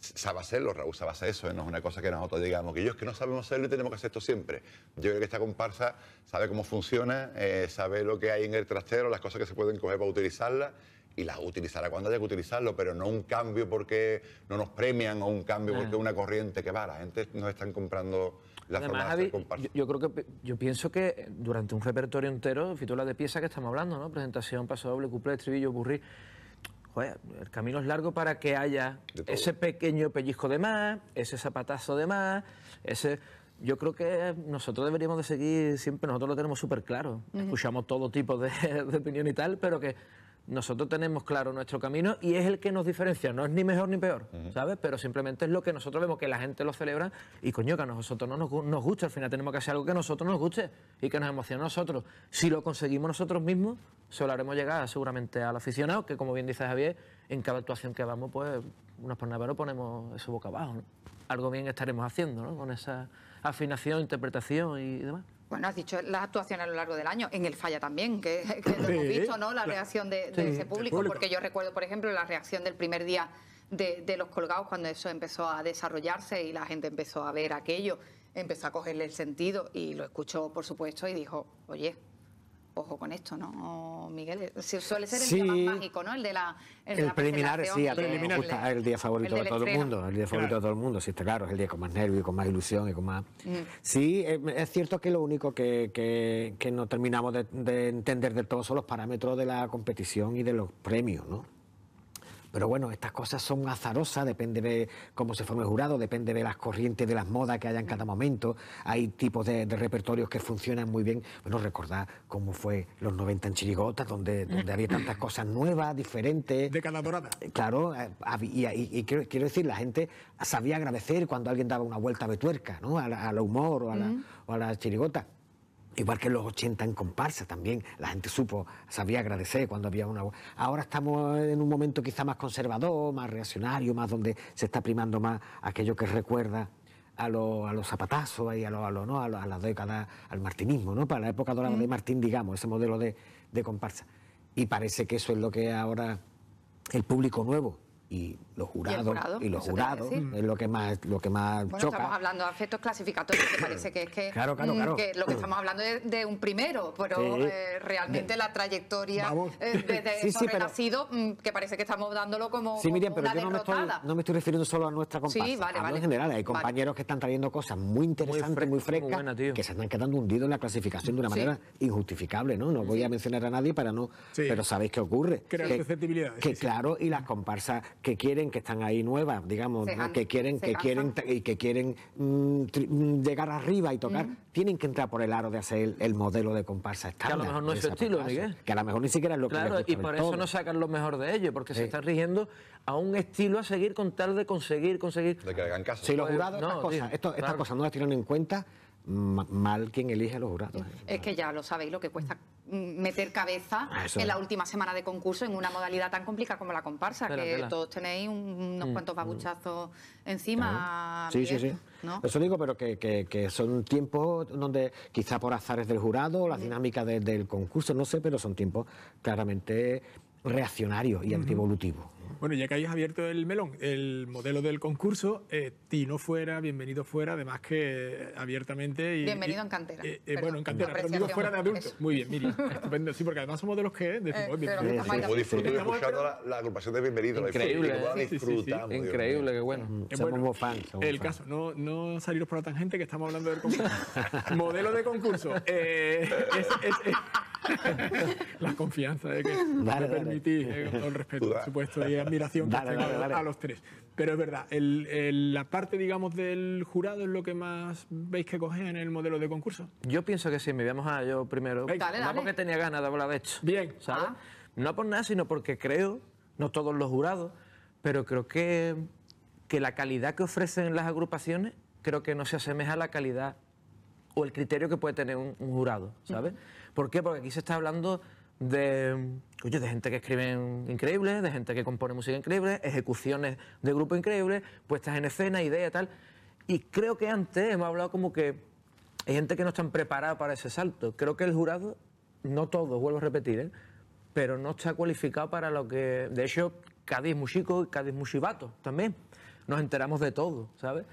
Speaker 4: Sabe hacerlo, Raúl, sabe hacer eso, ¿eh? no es una cosa que nosotros digamos, que ellos que no sabemos hacerlo y tenemos que hacer esto siempre. Yo creo que esta comparsa sabe cómo funciona, eh, sabe lo que hay en el trastero, las cosas que se pueden coger para utilizarla y las utilizará cuando haya que utilizarlo, pero no un cambio porque no nos premian o un cambio porque es una corriente que va. La gente nos están comprando la Además, forma de yo, creo que
Speaker 3: yo pienso que durante un repertorio entero, fitola de pieza que estamos hablando, ¿no? Presentación, paso doble, de estribillo, burrí. el camino es largo para que haya ese pequeño pellizco de más, ese zapatazo de más, ese yo creo que nosotros deberíamos de seguir siempre, nosotros lo tenemos súper claro, escuchamos todo tipo de, opinión y tal, pero que nosotros tenemos claro nuestro camino y es el que nos diferencia, no es ni mejor ni peor, ¿sabes? Pero simplemente es lo que nosotros vemos, que la gente lo celebra y coño, que a nosotros no nos, nos gusta, al final tenemos que hacer algo que a nosotros nos guste y que nos emocione a nosotros. Si lo conseguimos nosotros mismos, solo haremos llegar seguramente al aficionado, que como bien dice Javier, en cada actuación que vamos, pues unos por Navarro ponemos eso boca abajo, Algo bien estaremos haciendo, ¿no? Con esa afinación, interpretación
Speaker 1: y demás. Bueno, has dicho las actuaciones a lo largo del año, en el falla también, que, hemos visto, ¿no? La reacción de, ese público, porque yo recuerdo, por ejemplo, la reacción del primer día de, de, los colgados cuando eso empezó a desarrollarse y la gente empezó a ver aquello, empezó a cogerle el sentido y lo escuchó, por supuesto, y dijo, oye, ojo con esto, ¿no? Miguel, suele ser el día más mágico, ¿no? El de la. El, preliminar, sí, el
Speaker 5: día favorito de todo el mundo, el día favorito de todo el mundo, sí, está claro, es el día con más nervios, con más ilusión y con más. Mm. Sí, eh, es cierto que lo único que, que, no terminamos de, de entender del todo son los parámetros de la competición y de los premios, ¿no? Pero bueno, estas cosas son azarosas, depende de cómo se forme el jurado, depende de las corrientes, de las modas que haya en cada momento. Hay tipos de, repertorios que funcionan muy bien. Bueno, recordad cómo fue los 90 en Chirigotas, donde, donde había tantas cosas nuevas, diferentes. De cada dorada. Eh, claro, eh, y, quiero, decir, la gente sabía agradecer cuando alguien daba una vuelta de tuerca, ¿no? Al, humor o a, la, o a la chirigota. Igual que en los 80 en comparsa también, la gente supo, sabía agradecer cuando había una... Ahora estamos en un momento quizá más conservador, más reaccionario, más donde se está primando más aquello que recuerda a, los zapatazos y a, lo, ¿no? a, la década, al martinismo, ¿no? para la época dorada de mm. Martín, digamos, ese modelo de comparsa. Y parece que eso es lo que ahora el público nuevo y los jurados y, los jurados es lo que más lo que más bueno, estamos
Speaker 1: hablando de efectos clasificatorios que parece que es mm, que, lo que estamos hablando es de un primero pero eh, realmente la trayectoria de eh, desde sí, renacido mm, que parece que estamos dándolo como sí pero yo no me, estoy,
Speaker 5: no me, estoy, refiriendo solo a nuestra comparsa sí, vale, general hay compañeros que están trayendo cosas muy interesantes muy, frescas que se están quedando hundidos en la clasificación de una manera injustificable no no voy a mencionar a nadie para no pero sabéis qué ocurre Creo que, que claro y las comparsas que quieren, que están ahí nuevas, digamos, que quieren, que quieren, y que quieren mm, mm, llegar arriba y tocar, mm. tienen que entrar por el aro de hacer el, modelo de comparsa estándar. Que a lo mejor no es su estilo, Miguel. Que a lo mejor ni siquiera es lo claro, que Claro, y por eso no sacan
Speaker 3: lo mejor de ellos, porque se están rigiendo a un estilo a seguir con tal de
Speaker 5: conseguir, conseguir.
Speaker 4: De que hagan caso. Si los pues, jurados estas, esto,
Speaker 5: cosas no las tienen en cuenta, mal quien elige a los jurados.
Speaker 1: Es que ya lo sabéis lo que cuesta meter cabeza ah, en la última semana de concurso en una modalidad tan complicada como la comparsa, que todos tenéis unos mm. cuantos babuchazos encima. Sí, sí, sí.
Speaker 5: Eso digo, pero que, son tiempos donde quizá por azares del jurado, la la dinámica del concurso, no sé, pero son tiempos claramente reaccionario y antievolutivo.
Speaker 2: Bueno, ya que hayas abierto el melón, el modelo del concurso, eh, Tino fuera, bienvenido fuera, además que abiertamente. bienvenido en
Speaker 1: cantera. Eh, eh, bueno, en cantera, fuera
Speaker 2: de adulto. Muy bien, Miri, estupendo. Sí, porque además somos de los que eh, decimos,
Speaker 4: bienvenido. escuchando la, la, agrupación de bienvenido. Increíble. La Increíble, qué bueno. somos fans. el caso,
Speaker 2: no, no saliros por la tangente que estamos hablando del concurso. modelo de concurso. es la confianza de que me permitís, eh, con respeto, por supuesto, y admiración a los tres. Pero es verdad, el, la parte, digamos, del jurado es lo que más veis que coge en el modelo de concurso. Yo pienso que sí, me voy a yo primero. no porque
Speaker 3: tenía ganas de hablar de esto. Bien. Ah. No por nada, sino porque creo, no todos los jurados, pero creo que, que la calidad que ofrecen las agrupaciones creo que no se asemeja a la calidad o el criterio que puede tener un, jurado, ¿sabes? ¿Por qué? Porque aquí se está hablando de, de gente que escribe increíble, de gente que compone música increíble, ejecuciones de grupo increíbles, puestas en escena, ideas, tal. Y creo que antes hemos hablado como que hay gente que no está preparada para ese salto. Creo que el jurado, no todos, vuelvo a repetir, ¿eh? pero no está cualificado para lo que... De hecho, Cádiz es y Cádiz es también. Nos enteramos de todo, ¿sabes?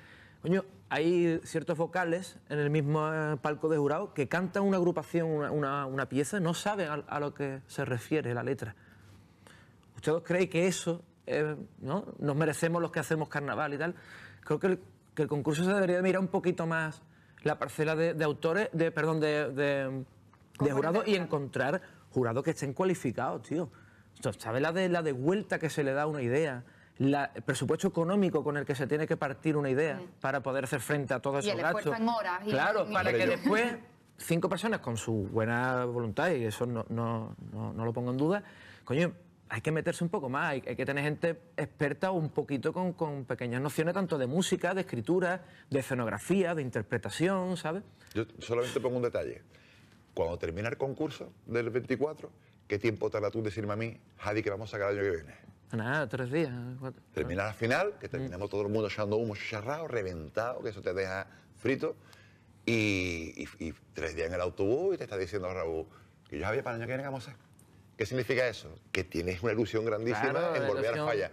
Speaker 3: Coño, hay ciertos vocales en el mismo eh, palco de jurado que cantan una agrupación, una, pieza, no saben a, lo que se refiere la letra. ¿Ustedes creen que eso, eh, ¿no? nos merecemos los que hacemos carnaval y tal? Creo que el, concurso se debería mirar un poquito más la parcela de, autores, de, perdón, de, de, jurados y encontrar jurados que estén cualificados, tío. ¿Sabes la de, la de vuelta que se le da a una idea? el presupuesto económico con el que se tiene que partir una idea para poder hacer frente a todos y el En
Speaker 1: horas claro, para que después
Speaker 3: cinco personas con su buena voluntad, y eso no, lo pongo en duda, coño, hay que meterse un poco más, hay, que tener gente experta un poquito con, con, pequeñas nociones tanto de música, de escritura, de escenografía, de interpretación, ¿sabes?
Speaker 4: Yo solamente pongo un detalle. Cuando termina el concurso del 24, ¿qué tiempo tarda tú en decirme a mí, Jadi, que vamos a sacar el año que viene? Nada, tres días. Terminar la final, que mm. terminamos todo el mundo echando humo charrado reventado, que eso te deja frito. Y, tres días en el autobús y te está diciendo Raúl que yo había para el año que viene vamos a ¿Qué significa eso? Que tienes una ilusión grandísima en volver a fallar.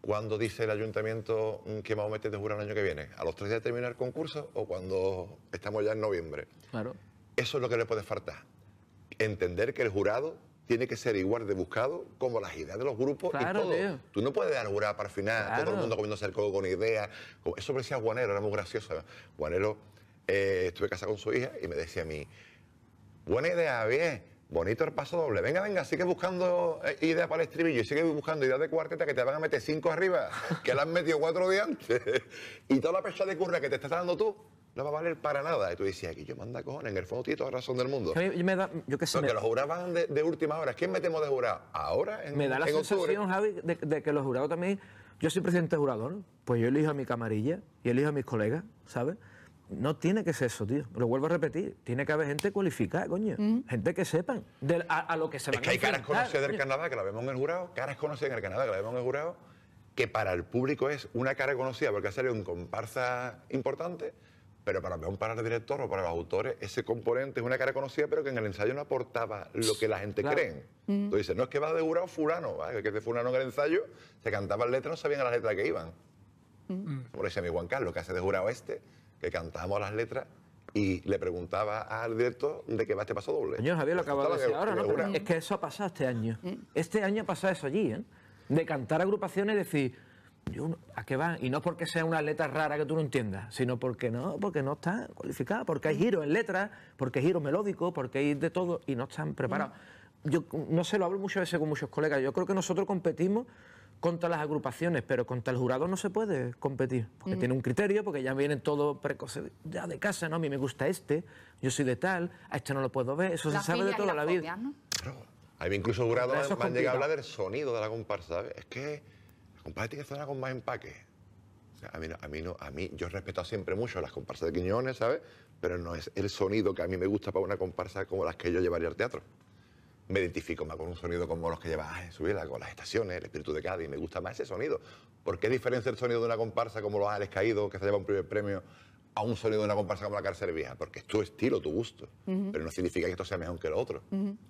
Speaker 4: ¿Cuándo dice el ayuntamiento mm, que vamos a meter de jura el año que viene? ¿A los tres días de terminar el concurso o cuando estamos ya en noviembre? Claro. Eso es lo que le puede faltar. Entender que el jurado tiene que ser igual de buscado como las ideas de los grupos claro, Tú no puedes dar jurado para el final, todo el mundo comiendo cerco con ideas. Eso me decía Juanero, era muy gracioso. Juanero eh, estuve casado con su hija y me decía a mí, buena idea, bien, bonito el paso doble. Venga, venga, sigue buscando eh, ideas para el estribillo, sigue buscando ideas de cuarteta que te van a meter cinco arriba, que la han metido cuatro días antes. y toda la pecha de curra que te estás dando tú, no va a valer para nada. Y tú decías, que yo manda cojones, en el fondo tiene toda razón del mundo. Yo, Porque los jurados van de, última hora. ¿Quién metemos de jurado? Ahora, en Me da la sensación,
Speaker 3: Javi, de, que los jurados también... Yo soy presidente jurador... Pues yo elijo a mi camarilla y elijo a mis colegas, ¿sabes? No tiene que ser eso, tío. Lo vuelvo a repetir. Tiene que haber gente cualificada, coño. Gente que sepan
Speaker 4: a, lo que se van Es que hay caras conocidas del Canadá, que la vemos en el jurado, caras conocidas en el Canadá, que la vemos en el jurado, que para el público es una cara conocida porque ha salido comparsa importante, pero para mí, para el director o para los autores, ese componente es una cara conocida, pero que en el ensayo no aportaba lo que la gente cree. Entonces mm. dice, no es que va de jurado fulano, ¿vale? que de fulano en el ensayo se cantaban letras, no sabían a las letras que iban. Mm. Por eso mi Juan Carlos, que hace de jurado este, que cantábamos las letras y le preguntaba al director de qué va este paso doble. Señor Javier, lo acababa de decir ahora, ¿no?
Speaker 3: es que eso ha pasado este año. Mm. Este año ha pasado eso allí, ¿eh? De cantar agrupaciones y decir ¿A qué van? Y no porque sea una letra rara que tú no entiendas, sino porque no, porque no está cualificada, porque hay giros en letras, porque hay giros melódicos, porque hay de todo y no están preparados. Mm. Yo no se lo hablo muchas veces con muchos colegas, yo creo que nosotros competimos contra las agrupaciones, pero contra el jurado no se puede competir, porque mm. tiene un criterio, porque ya vienen todos precoces, ya de casa, ¿no? A mí me gusta este, yo soy de tal, a este no lo puedo ver, eso
Speaker 4: se sabe de toda la, vida. a mí incluso jurado me, me han llegado a hablar del sonido de la comparsa, Es que Comparte que suena con más empaque. a mí, no, a mí a mí, yo he siempre mucho las comparsas de Quiñones, ¿sabes? Pero no es el sonido que a mí me gusta para una comparsa como las que yo llevaría al teatro. Me identifico más con un sonido como los que lleva su vida, con las estaciones, el espíritu de Cádiz, me gusta más ese sonido. ¿Por qué diferencia el sonido de una comparsa como los Ales Caídos, que se lleva un primer premio, a un sonido de una comparsa como la cárcel vieja, porque es tu estilo, tu gusto, pero no significa que esto sea mejor que lo otro.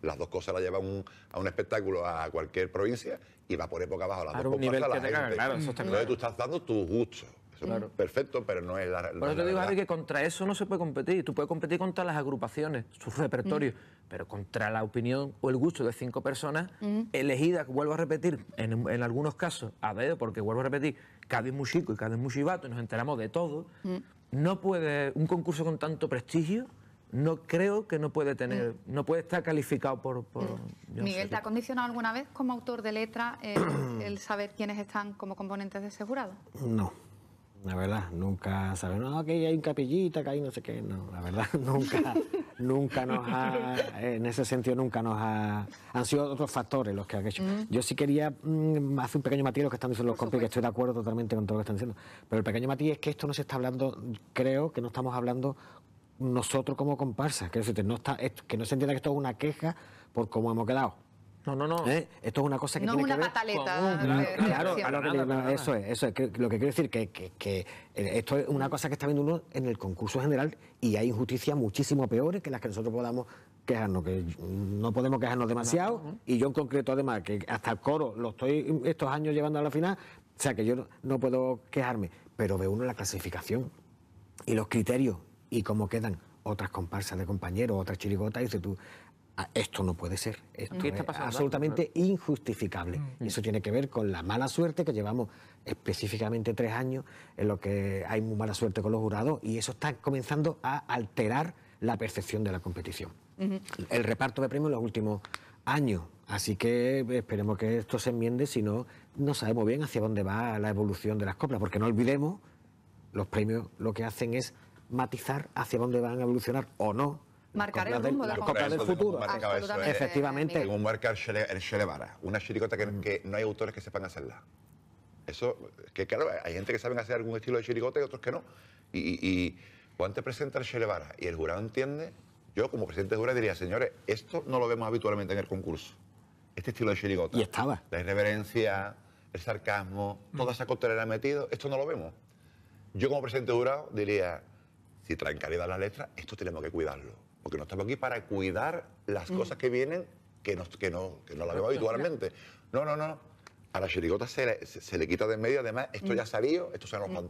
Speaker 4: Las dos cosas las llevan a un espectáculo a cualquier provincia y va por época abajo. Las dos un nivel que claro, eso Entonces tú estás dando tu gusto es Perfecto, pero no es la realidad. te digo, Javi,
Speaker 3: que contra eso no se puede competir. Tú puedes competir contra las agrupaciones, su repertorio, pero contra la opinión o el gusto de cinco personas elegidas, vuelvo a repetir, en, algunos casos, a dedo, porque vuelvo a repetir, cada es y cada es y nos enteramos de todo no puede, un concurso con tanto prestigio, no creo que no puede tener, mm. no puede estar calificado por... por mm. Miguel,
Speaker 1: ¿te ha condicionado alguna vez como autor de letra el, el saber quiénes están como componentes de ese jurado?
Speaker 5: No. La verdad, nunca sabemos, que hay un capillita, que hay no sé qué, no, la verdad, nunca, nunca nos ha, en ese sentido nunca nos ha, han sido otros factores los que han hecho. Mm. Yo sí quería mm, hacer un pequeño matiz lo que están diciendo los compis, que estoy de acuerdo totalmente con todo lo que están diciendo, pero el pequeño matiz es que esto no se está hablando, creo que no estamos hablando nosotros como comparsas, que no, está, que no se entienda que esto es una queja por cómo hemos quedado no, no, no. ¿Eh? Esto es una cosa que no tiene una que ver claro, claro, claro, eso es, eso es. lo que quiero decir que, que, eh, esto es una cosa que está viendo uno en el concurso general y hay injusticias muchísimo peores que las que nosotros podamos quejarnos, que no podemos quejarnos demasiado y yo en concreto además que hasta el coro lo estoy estos años llevando a la final, o sea que yo no puedo quejarme, pero ve uno la clasificación y los criterios y cómo quedan otras comparsas de compañeros, otras chirigotas, y dices tú, Ah, esto no puede ser, esto es absolutamente injustificable. Mm. eso tiene que ver con la mala suerte que llevamos específicamente tres años, en lo que hay muy mala suerte con los jurados, y eso está comenzando a alterar la percepción de la competición.
Speaker 6: El
Speaker 5: reparto de premios en los últimos años. Así que eh, esperemos que esto se enmiende, si no, no sabemos bien hacia dónde va la evolución de las coplas, porque no olvidemos, los premios lo que hacen es matizar hacia dónde van a evolucionar o
Speaker 4: no marcar el rumbo de la Copa del futuro. Efectivamente. Como marcar el Shelevara, una chiricota que, no hay autores que sepan hacerla. Eso, que claro, hay gente que sabe hacer algún estilo de chirigota y otros que no. Y, y, cuando te presenta el Shelevara y el jurado entiende, yo como presidente de jurado diría, señores, esto no lo vemos habitualmente en el concurso. Este estilo de chirigota. Y estaba. La irreverencia, el sarcasmo, toda esa costelera metido, esto no lo vemos. Yo como presidente de jurado diría, si traen calidad la letra, esto tenemos que cuidarlo porque no estamos aquí para cuidar las cosas que vienen que no, que no, que no las vemos habitualmente. No, no, no. A la chirigota se le, quita de en medio, además, esto ya ya salió, esto se los mm.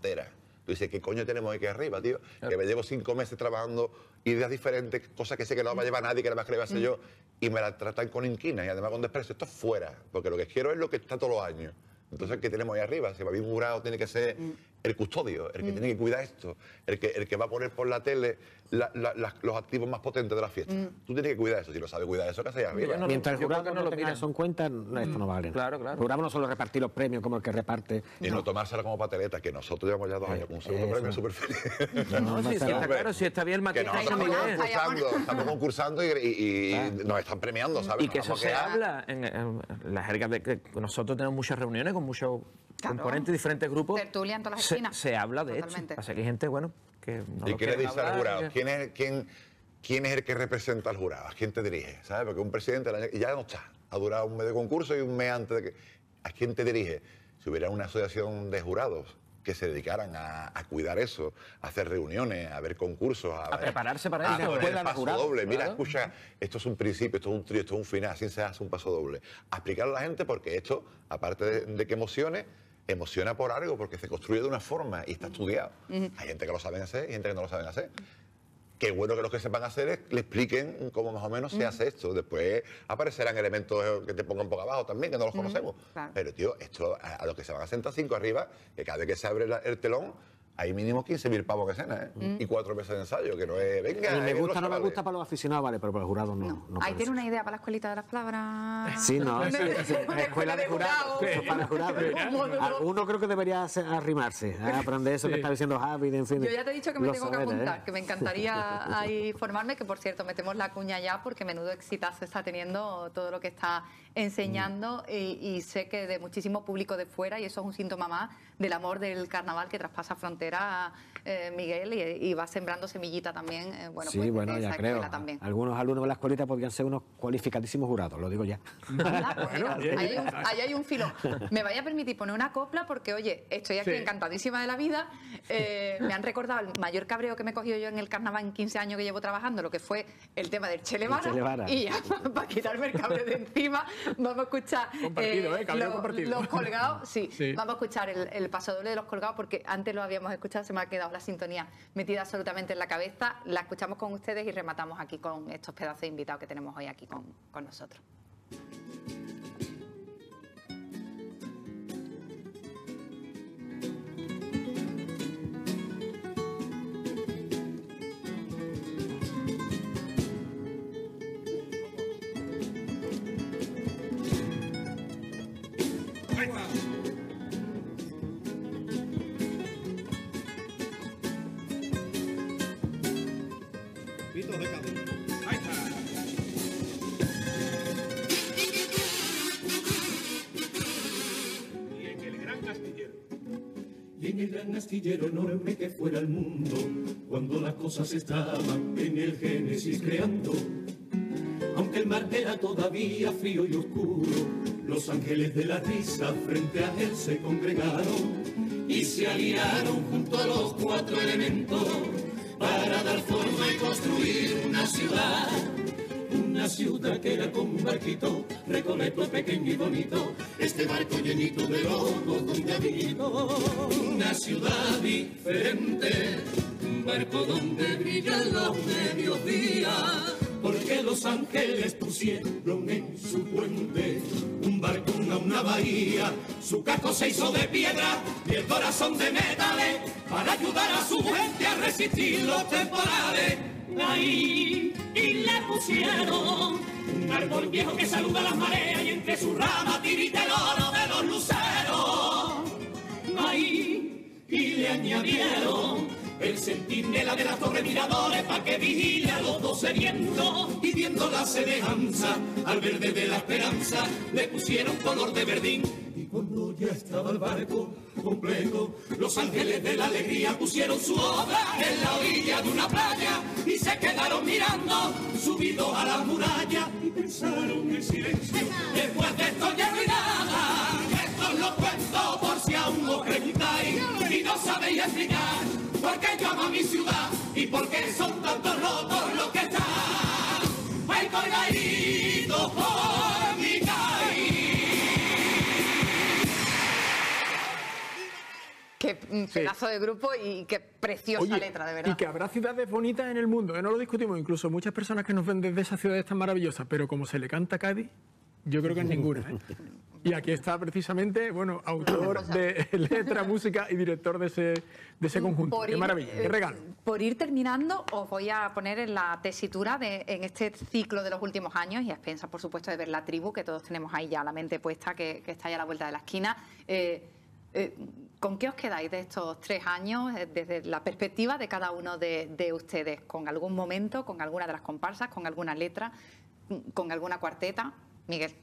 Speaker 4: Tú dices, ¿qué coño tenemos aquí arriba, tío? Que me llevo cinco meses trabajando ideas diferentes, cosas que sé que no me llevar nadie, que además que le a hacer yo, y me la tratan con inquina y además con desprecio. Esto es fuera, porque lo que quiero es lo que está todos los años. Entonces, ¿qué tenemos ahí arriba? Si va habéis murado, tiene que ser el custodio, el que mm. tiene que cuidar esto, el que, el que va a poner por la tele los activos más potentes de la fiesta. Mm. Tú tienes que cuidar eso, si lo sabes cuidar eso, ¿qué haces? No, Mientras el jurado no, lo tenga eso
Speaker 5: en cuenta, esto mm. no vale. Claro, claro. El jurado no solo repartir los premios como el que reparte. Y no, tomársela
Speaker 4: como pateleta, que nosotros llevamos ya dos eh, años con un segundo premio súper feliz. No, sí, está claro, si está bien matiz. Que estamos concursando, estamos concursando y, nos están premiando, ¿sabes? Y que eso se habla,
Speaker 3: en, las la de que nosotros tenemos muchas reuniones con muchos componentes de diferentes grupos. Se, habla de hecho. hay gente, bueno, que ¿Y qué le dice al jurado?
Speaker 4: ¿Quién es, el que representa al jurado? ¿A quién te dirige? ¿Sabes? Porque un presidente ya no está. Ha durado un mes de concurso y un mes antes de que. ¿A quién te dirige? Si hubiera una asociación de jurados que se dedicaran a, cuidar eso, a hacer reuniones, a ver concursos, a, prepararse
Speaker 3: para a eso, paso doble. Mira,
Speaker 4: escucha, esto es un principio, esto es un trío, esto es un final, así se hace un paso doble. A a la gente porque esto, aparte de, de que emocione, emociona por algo porque se construye de una forma y está estudiado. Hay gente que lo sabe hacer y gente que no lo saben hacer. Qué bueno que los que se van a hacer le expliquen cómo más o menos se hace esto. Después aparecerán elementos que te pongan poco abajo también, que no los conocemos. Pero, tío, esto a, los que se van a sentar cinco arriba, que cada vez que se abre el telón, hay mínimo 15 mil pavos que cena, ¿eh? Mm. Y cuatro meses de ensayo, que no es. Venga, eh, me gusta, no me gusta para los aficionados, vale, pero para los jurados no. Ahí tiene
Speaker 1: una idea para la escuelita de las palabras. Sí, no. es, es, escuela de jurados. Jurado. Para
Speaker 5: uno creo que debería arrimarse ¿eh? aprender eso que está diciendo Javi, en fin. Yo ya te he dicho que me tengo que apuntar, ¿eh? que me encantaría ahí
Speaker 1: formarme, que por cierto, metemos la cuña ya porque menudo exitazo está teniendo todo lo que está enseñando mm. y, y sé que de muchísimo público de fuera, y eso es un síntoma más del amor del carnaval que traspasa fronteras era eh, Miguel y, va sembrando semillita también. Eh, bueno, sí, pues, bueno, ya creo.
Speaker 5: Algunos alumnos de la escuelita podrían ser unos cualificadísimos jurados, lo digo ya. Pues, ahí,
Speaker 1: hay un, filo. Me vaya a permitir poner una copla porque, oye, estoy aquí encantadísima de la vida. Eh, me han recordado el mayor cabreo que me he cogido yo en el carnaval en 15 años que llevo trabajando, lo que fue el tema del Chelevara. Y ya, para quitarme el cabreo de encima, vamos a escuchar. los, colgados, sí. Vamos a escuchar el, el de los colgados porque antes lo habíamos se me ha quedado la sintonía metida absolutamente en la cabeza. La escuchamos con ustedes y rematamos aquí con estos pedazos de invitados que tenemos hoy aquí con, con nosotros.
Speaker 6: el gran astillero enorme que fuera el mundo, cuando las cosas estaban en el Génesis creando. Aunque el mar era todavía frío y oscuro, los ángeles de la risa frente a él se congregaron y se aliaron junto a los cuatro elementos para dar forma y construir una ciudad una ciudad que era como un barquito, recoleto pequeño y bonito, este barco llenito de lobos donde vino Una ciudad diferente, un barco donde brillan los mediodías, porque los ángeles pusieron en su puente un barco, una, una bahía, su casco se hizo de piedra y el corazón de metales para ayudar a su gente a resistir los temporales ahí y le pusieron un árbol viejo que saluda las mareas y entre sus ramas tirita el oro de los luceros. Ahí y le añadieron el centinela de las torres miradores para que vigile a los doce vientos y viendo la semejanza al verde de la esperanza le pusieron color de verdín y cuando ya estaba el barco los ángeles de la alegría pusieron su obra en la orilla de una playa y se quedaron mirando subidos a la muralla y pensaron en silencio. Después de esto ya no hay nada. Esto lo cuento por si aún lo preguntáis y no sabéis explicar por qué llama mi ciudad y por qué son tantos rotos los que están. ¡Ay, colgadito,
Speaker 1: Qué mm, pedazo de grupo y qué preciosa letra, de verdad. Y que
Speaker 2: habrá ciudades bonitas en el mundo, ¿eh? no lo discutimos, incluso muchas personas que nos ven desde esas ciudades tan maravillosas, pero como se le canta a Cádiz, yo creo que es ninguna. ¿eh? Y aquí está precisamente, bueno, autor pues de letra, música y director de ese,
Speaker 1: de ese conjunto. qué maravilla, qué eh, regalo. Por ir terminando, os voy a poner en la tesitura de, en este ciclo de los últimos años y a expensas, por supuesto, de ver la tribu, que todos tenemos ahí ya la mente puesta, que, está ya a la vuelta de la esquina. Eh, ¿Con qué os quedáis de estos tres años eh, desde la perspectiva de cada uno de, ustedes? ¿Con algún momento, con alguna de las comparsas, con alguna letra, con alguna cuarteta? Miguel.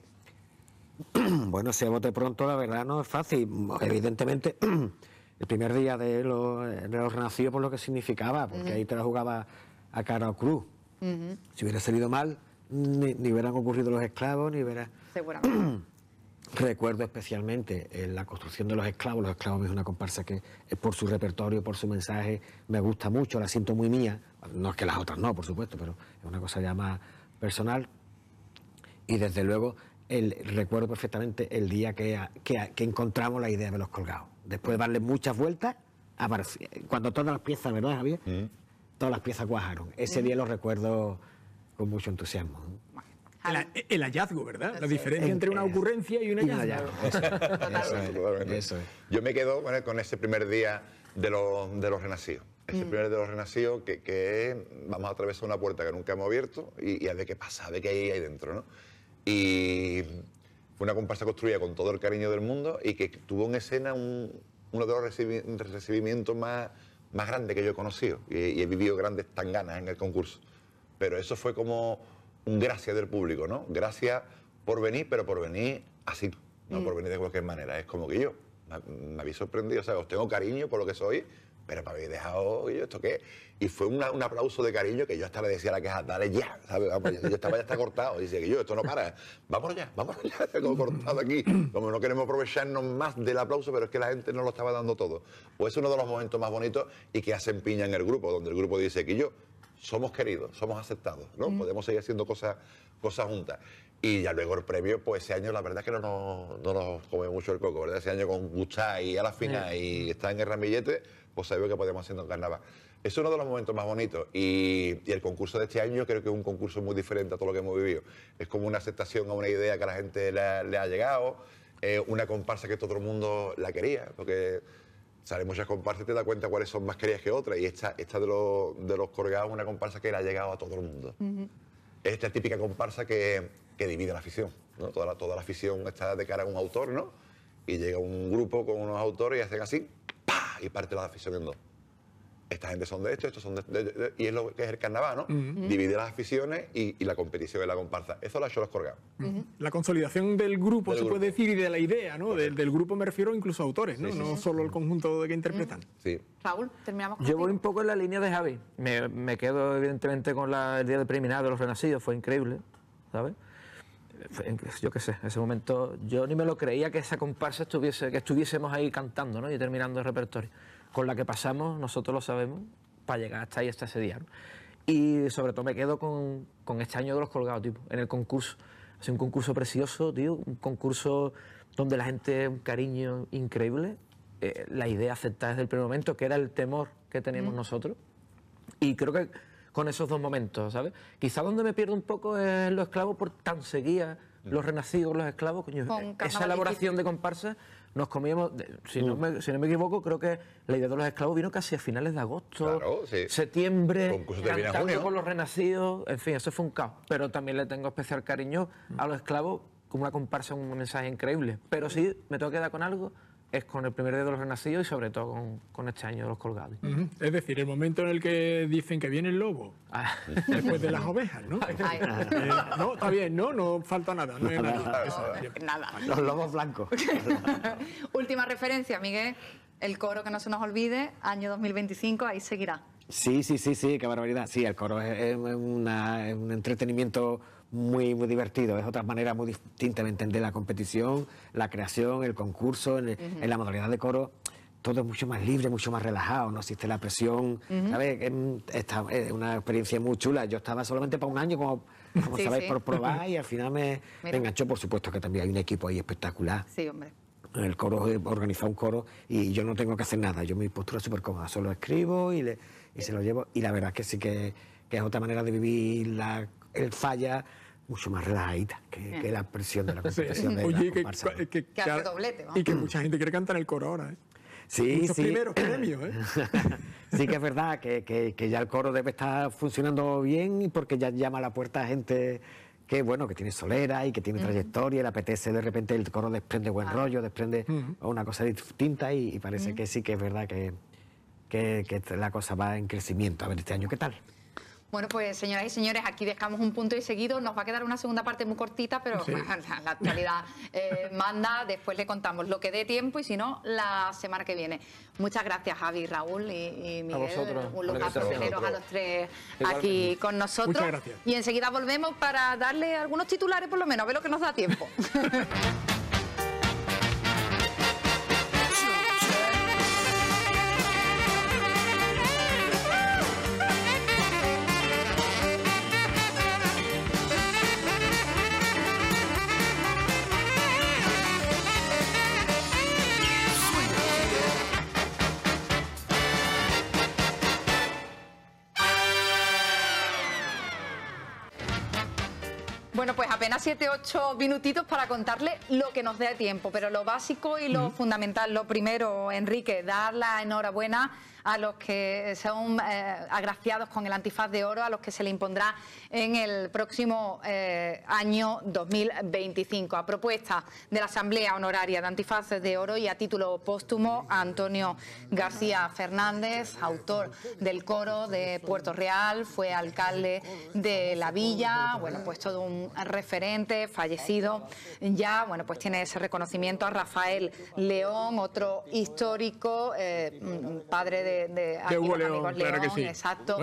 Speaker 5: Bueno, si a bote pronto, la verdad no es fácil. Evidentemente, el primer día de los, renacidos, por lo que significaba, porque ahí te la jugaba a cara o cruz.
Speaker 1: Si
Speaker 5: hubiera salido mal, ni, hubieran ocurrido los esclavos, ni hubiera.
Speaker 1: Seguramente.
Speaker 5: Recuerdo especialmente eh, la construcción de los esclavos. Los esclavos es una comparsa que eh, por su repertorio, por su mensaje, me gusta mucho, la siento muy mía. No es que las otras no, por supuesto, pero es una cosa ya más personal. Y desde luego recuerdo perfectamente el día que, encontramos la idea de los colgados. Después de darle muchas vueltas, cuando todas las piezas, ¿verdad, Javier? Todas las piezas cuajaron. Ese día lo recuerdo con mucho entusiasmo.
Speaker 2: El, hallazgo, ¿verdad? la diferencia entre una ocurrencia y un hallazgo.
Speaker 4: Eso, Yo me quedo con ese primer día de, de los renacidos. Ese mm. primer primer de los renacidos que, que, vamos a atravesar una puerta que nunca hemos abierto y, a ver qué pasa, a ver qué hay ahí dentro. ¿no? Y fue una comparsa construida con todo el cariño del mundo y que tuvo en escena uno de los recibimientos más, más grandes que yo he conocido y, y he vivido grandes tanganas en el concurso. Pero eso fue como un gracias del público, ¿no? Gracias por venir, pero por venir así, no mm. por venir de cualquier manera. Es como que yo, me, había habéis sorprendido, o sea, os tengo cariño por lo que soy, pero me habéis dejado, yo, ¿esto qué? Y fue un aplauso de cariño que yo hasta le decía a la queja, dale ya, ¿sabes? yo estaba ya está cortado, dice que yo, esto no para, vamos ya, vamos ya, tengo cortado aquí, como no queremos aprovecharnos más del aplauso, pero es que la gente no lo estaba dando todo. Pues es uno de los momentos más bonitos y que hacen piña en el grupo, donde el grupo dice que yo, somos queridos, somos aceptados, ¿no? Mm. Podemos seguir haciendo cosas cosas juntas. Y ya luego el premio, pues ese año la verdad es que no nos, no nos come mucho el coco, ¿verdad? Ese año con y a la final y está en el ramillete, pues sabemos que podemos haciendo carnaval. Es uno de los momentos más bonitos y, el concurso de este año creo que es un concurso muy diferente a todo lo que hemos vivido. Es como una aceptación a una idea que a la gente le ha, llegado, una comparsa que todo el mundo la quería, porque muchas comparsas te das cuenta cuáles son más queridas que otras. Y esta, esta de, los, de colgados es una comparsa que le ha llegado a todo el mundo. Es esta típica comparsa que, divide la afición. ¿no? Toda, la, toda la afición está de cara a un autor, ¿no? Y llega un grupo con unos autores y hacen así, Y parte la afición en dos esta gente son de esto, estos son de, y es lo que es el carnaval, ¿no? Divide las aficiones y, la competición de la comparsa. Eso lo ha hecho los colgados.
Speaker 2: La consolidación del grupo, se puede decir, y de la idea, ¿no? Del, grupo me refiero incluso a autores, ¿no? no solo el conjunto de que interpretan.
Speaker 6: Sí.
Speaker 1: Raúl, terminamos con Yo
Speaker 2: voy un poco en la línea de Javi. Me, quedo, evidentemente, con la, el día
Speaker 3: de de los renacidos, fue increíble, ¿sabes? yo qué sé, en ese momento yo ni me lo creía que esa comparsa estuviese, que estuviésemos ahí cantando ¿no? y terminando el repertorio con la que pasamos, nosotros lo sabemos, para llegar hasta ahí, hasta ese día. Y sobre todo me quedo con, con este año de los colgados, tipo, en el concurso. Ha un concurso precioso, tío, un concurso donde la gente, un cariño increíble. Eh, la idea aceptada desde el primer momento, que era el temor que teníamos nosotros. Y creo que con esos dos momentos, ¿sabes? Quizá donde me pierdo un poco es los esclavos por tan seguía los renacidos, los esclavos, esa elaboración de comparsa nos comíamos, si, no mm. me, si no me equivoco, creo que la idea de los esclavos vino casi a finales de agosto, septiembre, cantando con los renacidos, en fin, eso fue un caos. Pero también le tengo especial cariño a los esclavos, como una comparsa, un mensaje increíble. Pero sí, me tengo que quedar con algo, es con el primer día de los renacidos y sobre todo con, con este
Speaker 2: año de los colgados. Es decir, el momento en el que dicen que viene el lobo, ah. después de las ovejas, ¿no? Eh, no, está bien, ¿no? No falta nada. No nada, nada.
Speaker 1: nada. Los lobos blancos. Última referencia, Miguel. El coro que no se nos olvide, año 2025, ahí seguirá.
Speaker 5: Sí, sí, sí, sí, qué barbaridad. Sí, el coro es, es un entretenimiento muy, muy divertido. Es otra manera muy distinta de entender la competición, la creación, el concurso, en, la modalidad de coro. Todo es mucho más libre, mucho más relajado, no existe la presión. ¿sabes? es una experiencia muy chula. Yo estaba solamente para un año, como, como sabéis, por probar y al final me, me, enganchó. Por supuesto que también hay un equipo ahí espectacular. Sí, hombre. El coro organiza un coro y yo no tengo que hacer nada. Yo mi postura es súper cómoda, solo escribo y, le, se lo llevo. Y la verdad es que sí que, que es otra manera de vivir la el falla mucho más relajadita que, la presión de la competición. De la que, Y que mucha gente quiere cantar el coro ahora. ¿eh?
Speaker 2: Sí, primeros premios. ¿eh?
Speaker 5: sí que es verdad que, ya el coro debe estar funcionando bien porque ya llama a la puerta a gente que bueno, que tiene solera y que tiene trayectoria, le apetece de repente el coro desprende buen rollo, desprende una cosa distinta y, parece que sí que es verdad que, la cosa va en crecimiento. A ver este año qué tal.
Speaker 1: Bueno, pues señoras y señores, aquí dejamos un punto y seguido. Nos va a quedar una segunda parte muy cortita, pero la, actualidad eh, manda. Después le contamos lo que dé tiempo y si no, la semana que viene. Muchas gracias, Javi, Raúl y, Miguel. A a los tres aquí con nosotros. Muchas gracias. Y enseguida volvemos para darle algunos titulares, por lo menos, a ver lo que nos da tiempo. siete, ocho minutitos para contarle lo que nos dé tiempo, pero lo básico y lo fundamental, lo primero, Enrique, dar la enhorabuena a los que son eh, agraciados con el antifaz de oro, a los que se le impondrá en el próximo eh, año 2025. A propuesta de la Asamblea Honoraria de Antifaces de Oro y a título póstumo, Antonio García Fernández, autor del coro de Puerto Real, fue alcalde de la villa, bueno, pues todo un referente, fallecido ya, bueno, pues tiene ese reconocimiento a Rafael León, otro histórico, eh, padre de de, León, exacto,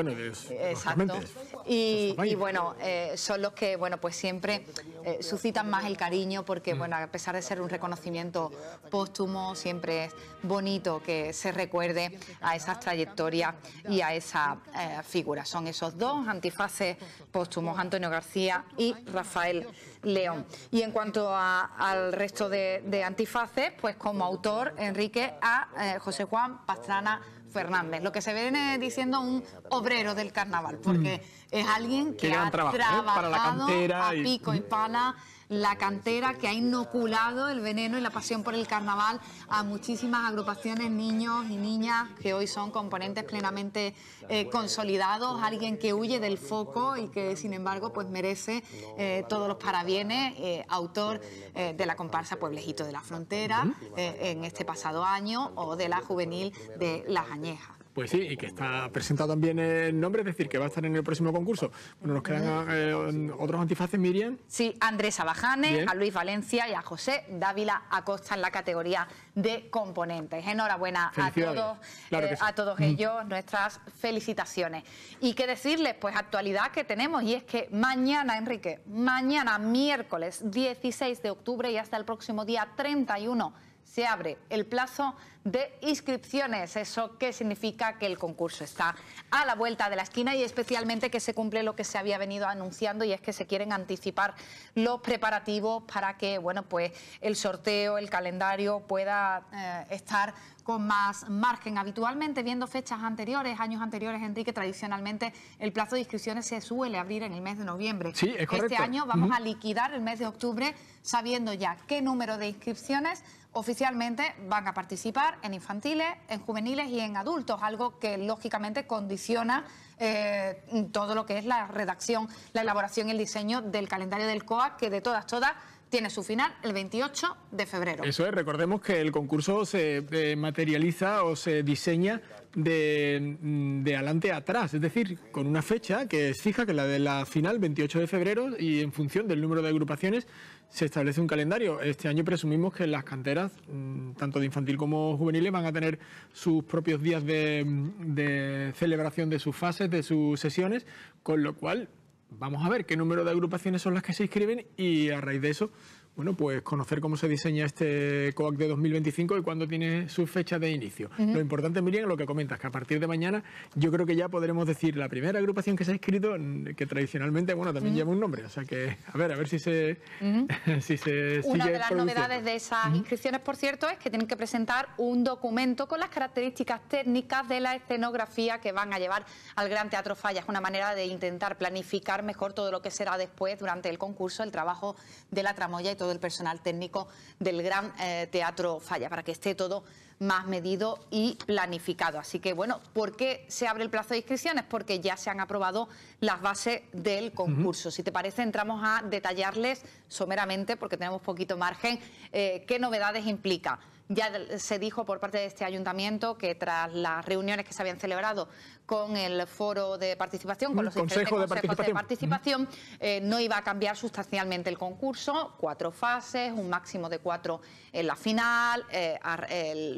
Speaker 1: Y, bueno, eh, son los que bueno pues siempre eh, suscitan más el cariño porque mm. bueno a pesar de ser un reconocimiento póstumo siempre es bonito que se recuerde a esas trayectorias y a esa eh, figura. Son esos dos antifaces póstumos, Antonio García y Rafael León. Y en cuanto al resto de, de, antifaces, pues como autor Enrique a José Juan Pastrana. Fernández, lo que se viene diciendo un obrero del carnaval, porque mm. es alguien que, ha trabajado, ¿eh? para la cantera a pico y pala la cantera que ha inoculado el veneno y la pasión por el carnaval a muchísimas agrupaciones, niños y niñas que hoy son componentes plenamente eh, consolidados, alguien que huye del foco y que sin embargo pues merece eh, todos los parabienes, eh, autor de la comparsa Pueblejito de la Frontera en este pasado año o de la juvenil de Las Añejas.
Speaker 2: Pues sí, y que está presentado también el nombre, es decir, que va a estar en el próximo concurso. Bueno, nos quedan eh, otros antifaces, Miriam.
Speaker 1: Sí, Andrés Abajane, a Luis Valencia y a José Dávila Acosta en la categoría de componentes. Enhorabuena a todos, eh, a todos ellos, nuestras felicitaciones. Y qué decirles, pues actualidad que tenemos y es que mañana, Enrique, mañana miércoles 16 de octubre y hasta el próximo día 31 se abre el plazo de inscripciones. ¿Eso qué significa? Que el concurso está a la vuelta de la esquina y especialmente que se cumple lo que se había venido anunciando y es que se quieren anticipar los preparativos para que bueno, pues el sorteo, el calendario pueda eh, estar con más margen. Habitualmente, viendo fechas anteriores, años anteriores, Enrique, tradicionalmente el plazo de inscripciones se suele abrir en el mes de noviembre. Sí, Este año vamos a liquidar el mes de octubre sabiendo ya qué número de inscripciones oficialmente van a participar en infantiles, en juveniles y en adultos, algo que lógicamente condiciona eh, todo lo que es la redacción, la elaboración y el diseño del calendario del COA, que de todas, todas tiene su final el 28 de febrero. Eso
Speaker 2: es, recordemos que el concurso se eh, materializa o se diseña mm, de, adelante a atrás, es decir, con una fecha que es fija, que es la de la final, 28 de febrero, y en función del número de agrupaciones se establece un calendario. Este año presumimos que las canteras, mm, tanto de infantil como juvenil... van a tener sus propios días mm, de celebración de sus fases, de sus sesiones, con lo cual vamos a ver qué número de agrupaciones son las que se inscriben y a raíz de eso bueno, pues conocer cómo se diseña este COAC de 2025 y cuándo tiene su fecha de inicio. Lo importante, Miriam, lo que comentas, que a partir de mañana yo creo que ya podremos decir la primera agrupación que se ha inscrito, que tradicionalmente, bueno, también lleva un nombre. O sea que, a ver, a ver si se, si se Una de las novedades
Speaker 1: de esas inscripciones, por cierto, es que tienen que presentar un documento con las características técnicas de la escenografía que van a llevar al Gran Teatro Falla. Es una manera de intentar planificar mejor todo lo que será después, durante el concurso, el trabajo de la tramoya y todo del personal técnico del Gran eh, Teatro Falla, para que esté todo más medido y planificado. Así que bueno, ¿por qué se abre el plazo de inscripciones? Porque ya se han aprobado las bases del concurso. Si te parece, entramos a detallarles someramente, porque tenemos poquito margen, eh, qué novedades implica. Ya se dijo por parte de este ayuntamiento que tras las reuniones que se habían celebrado con el foro de participación, con los consejos de participación, eh, no iba a cambiar sustancialmente el concurso. Cuatro fases, un máximo de cuatro en la final, eh,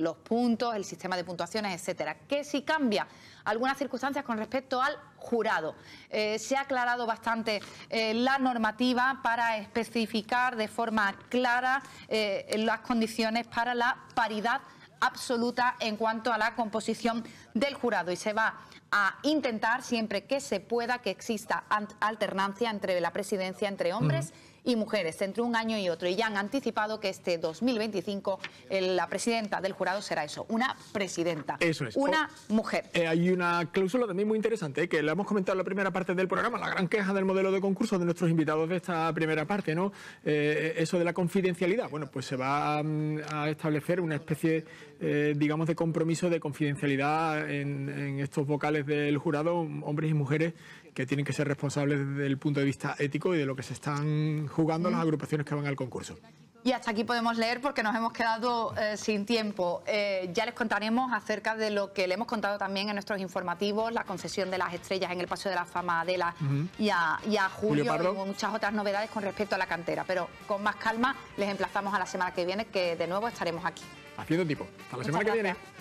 Speaker 1: los puntos, el sistema de puntuaciones, etcétera. Que si cambia algunas circunstancias con respecto al jurado. Eh, se ha aclarado bastante eh, la normativa para especificar de forma clara eh, las condiciones para la paridad absoluta en cuanto a la composición del jurado y se va a intentar siempre que se pueda que exista alternancia entre la presidencia entre hombres y mujeres entre un año y otro. Y ya han anticipado que este 2025 la presidenta del jurado será eso, una presidenta. Eso es. Una
Speaker 2: oh, mujer. Eh, hay una cláusula también muy interesante, que la hemos comentado en la primera parte del programa, la gran queja del modelo de concurso de nuestros invitados de esta primera parte, ¿no? Eh, eso de la confidencialidad. Bueno, pues se va mm, a, establecer una especie, eh, digamos, de compromiso de confidencialidad en, en estos vocales del jurado, hombres y mujeres que tienen que ser responsables desde el punto de vista ético y de lo que se están jugando las agrupaciones que van al concurso.
Speaker 1: Y hasta aquí podemos leer porque nos hemos quedado eh, sin tiempo. Eh, ya les contaremos acerca de lo que le hemos contado también en nuestros informativos, la concesión de las estrellas en el Paseo de la Fama a Adela y, a, Julio, Julio muchas otras novedades con respecto a la cantera. Pero con más calma les emplazamos a la semana que viene, que de nuevo estaremos aquí.
Speaker 2: Haciendo tipo. Hasta la semana que
Speaker 1: viene.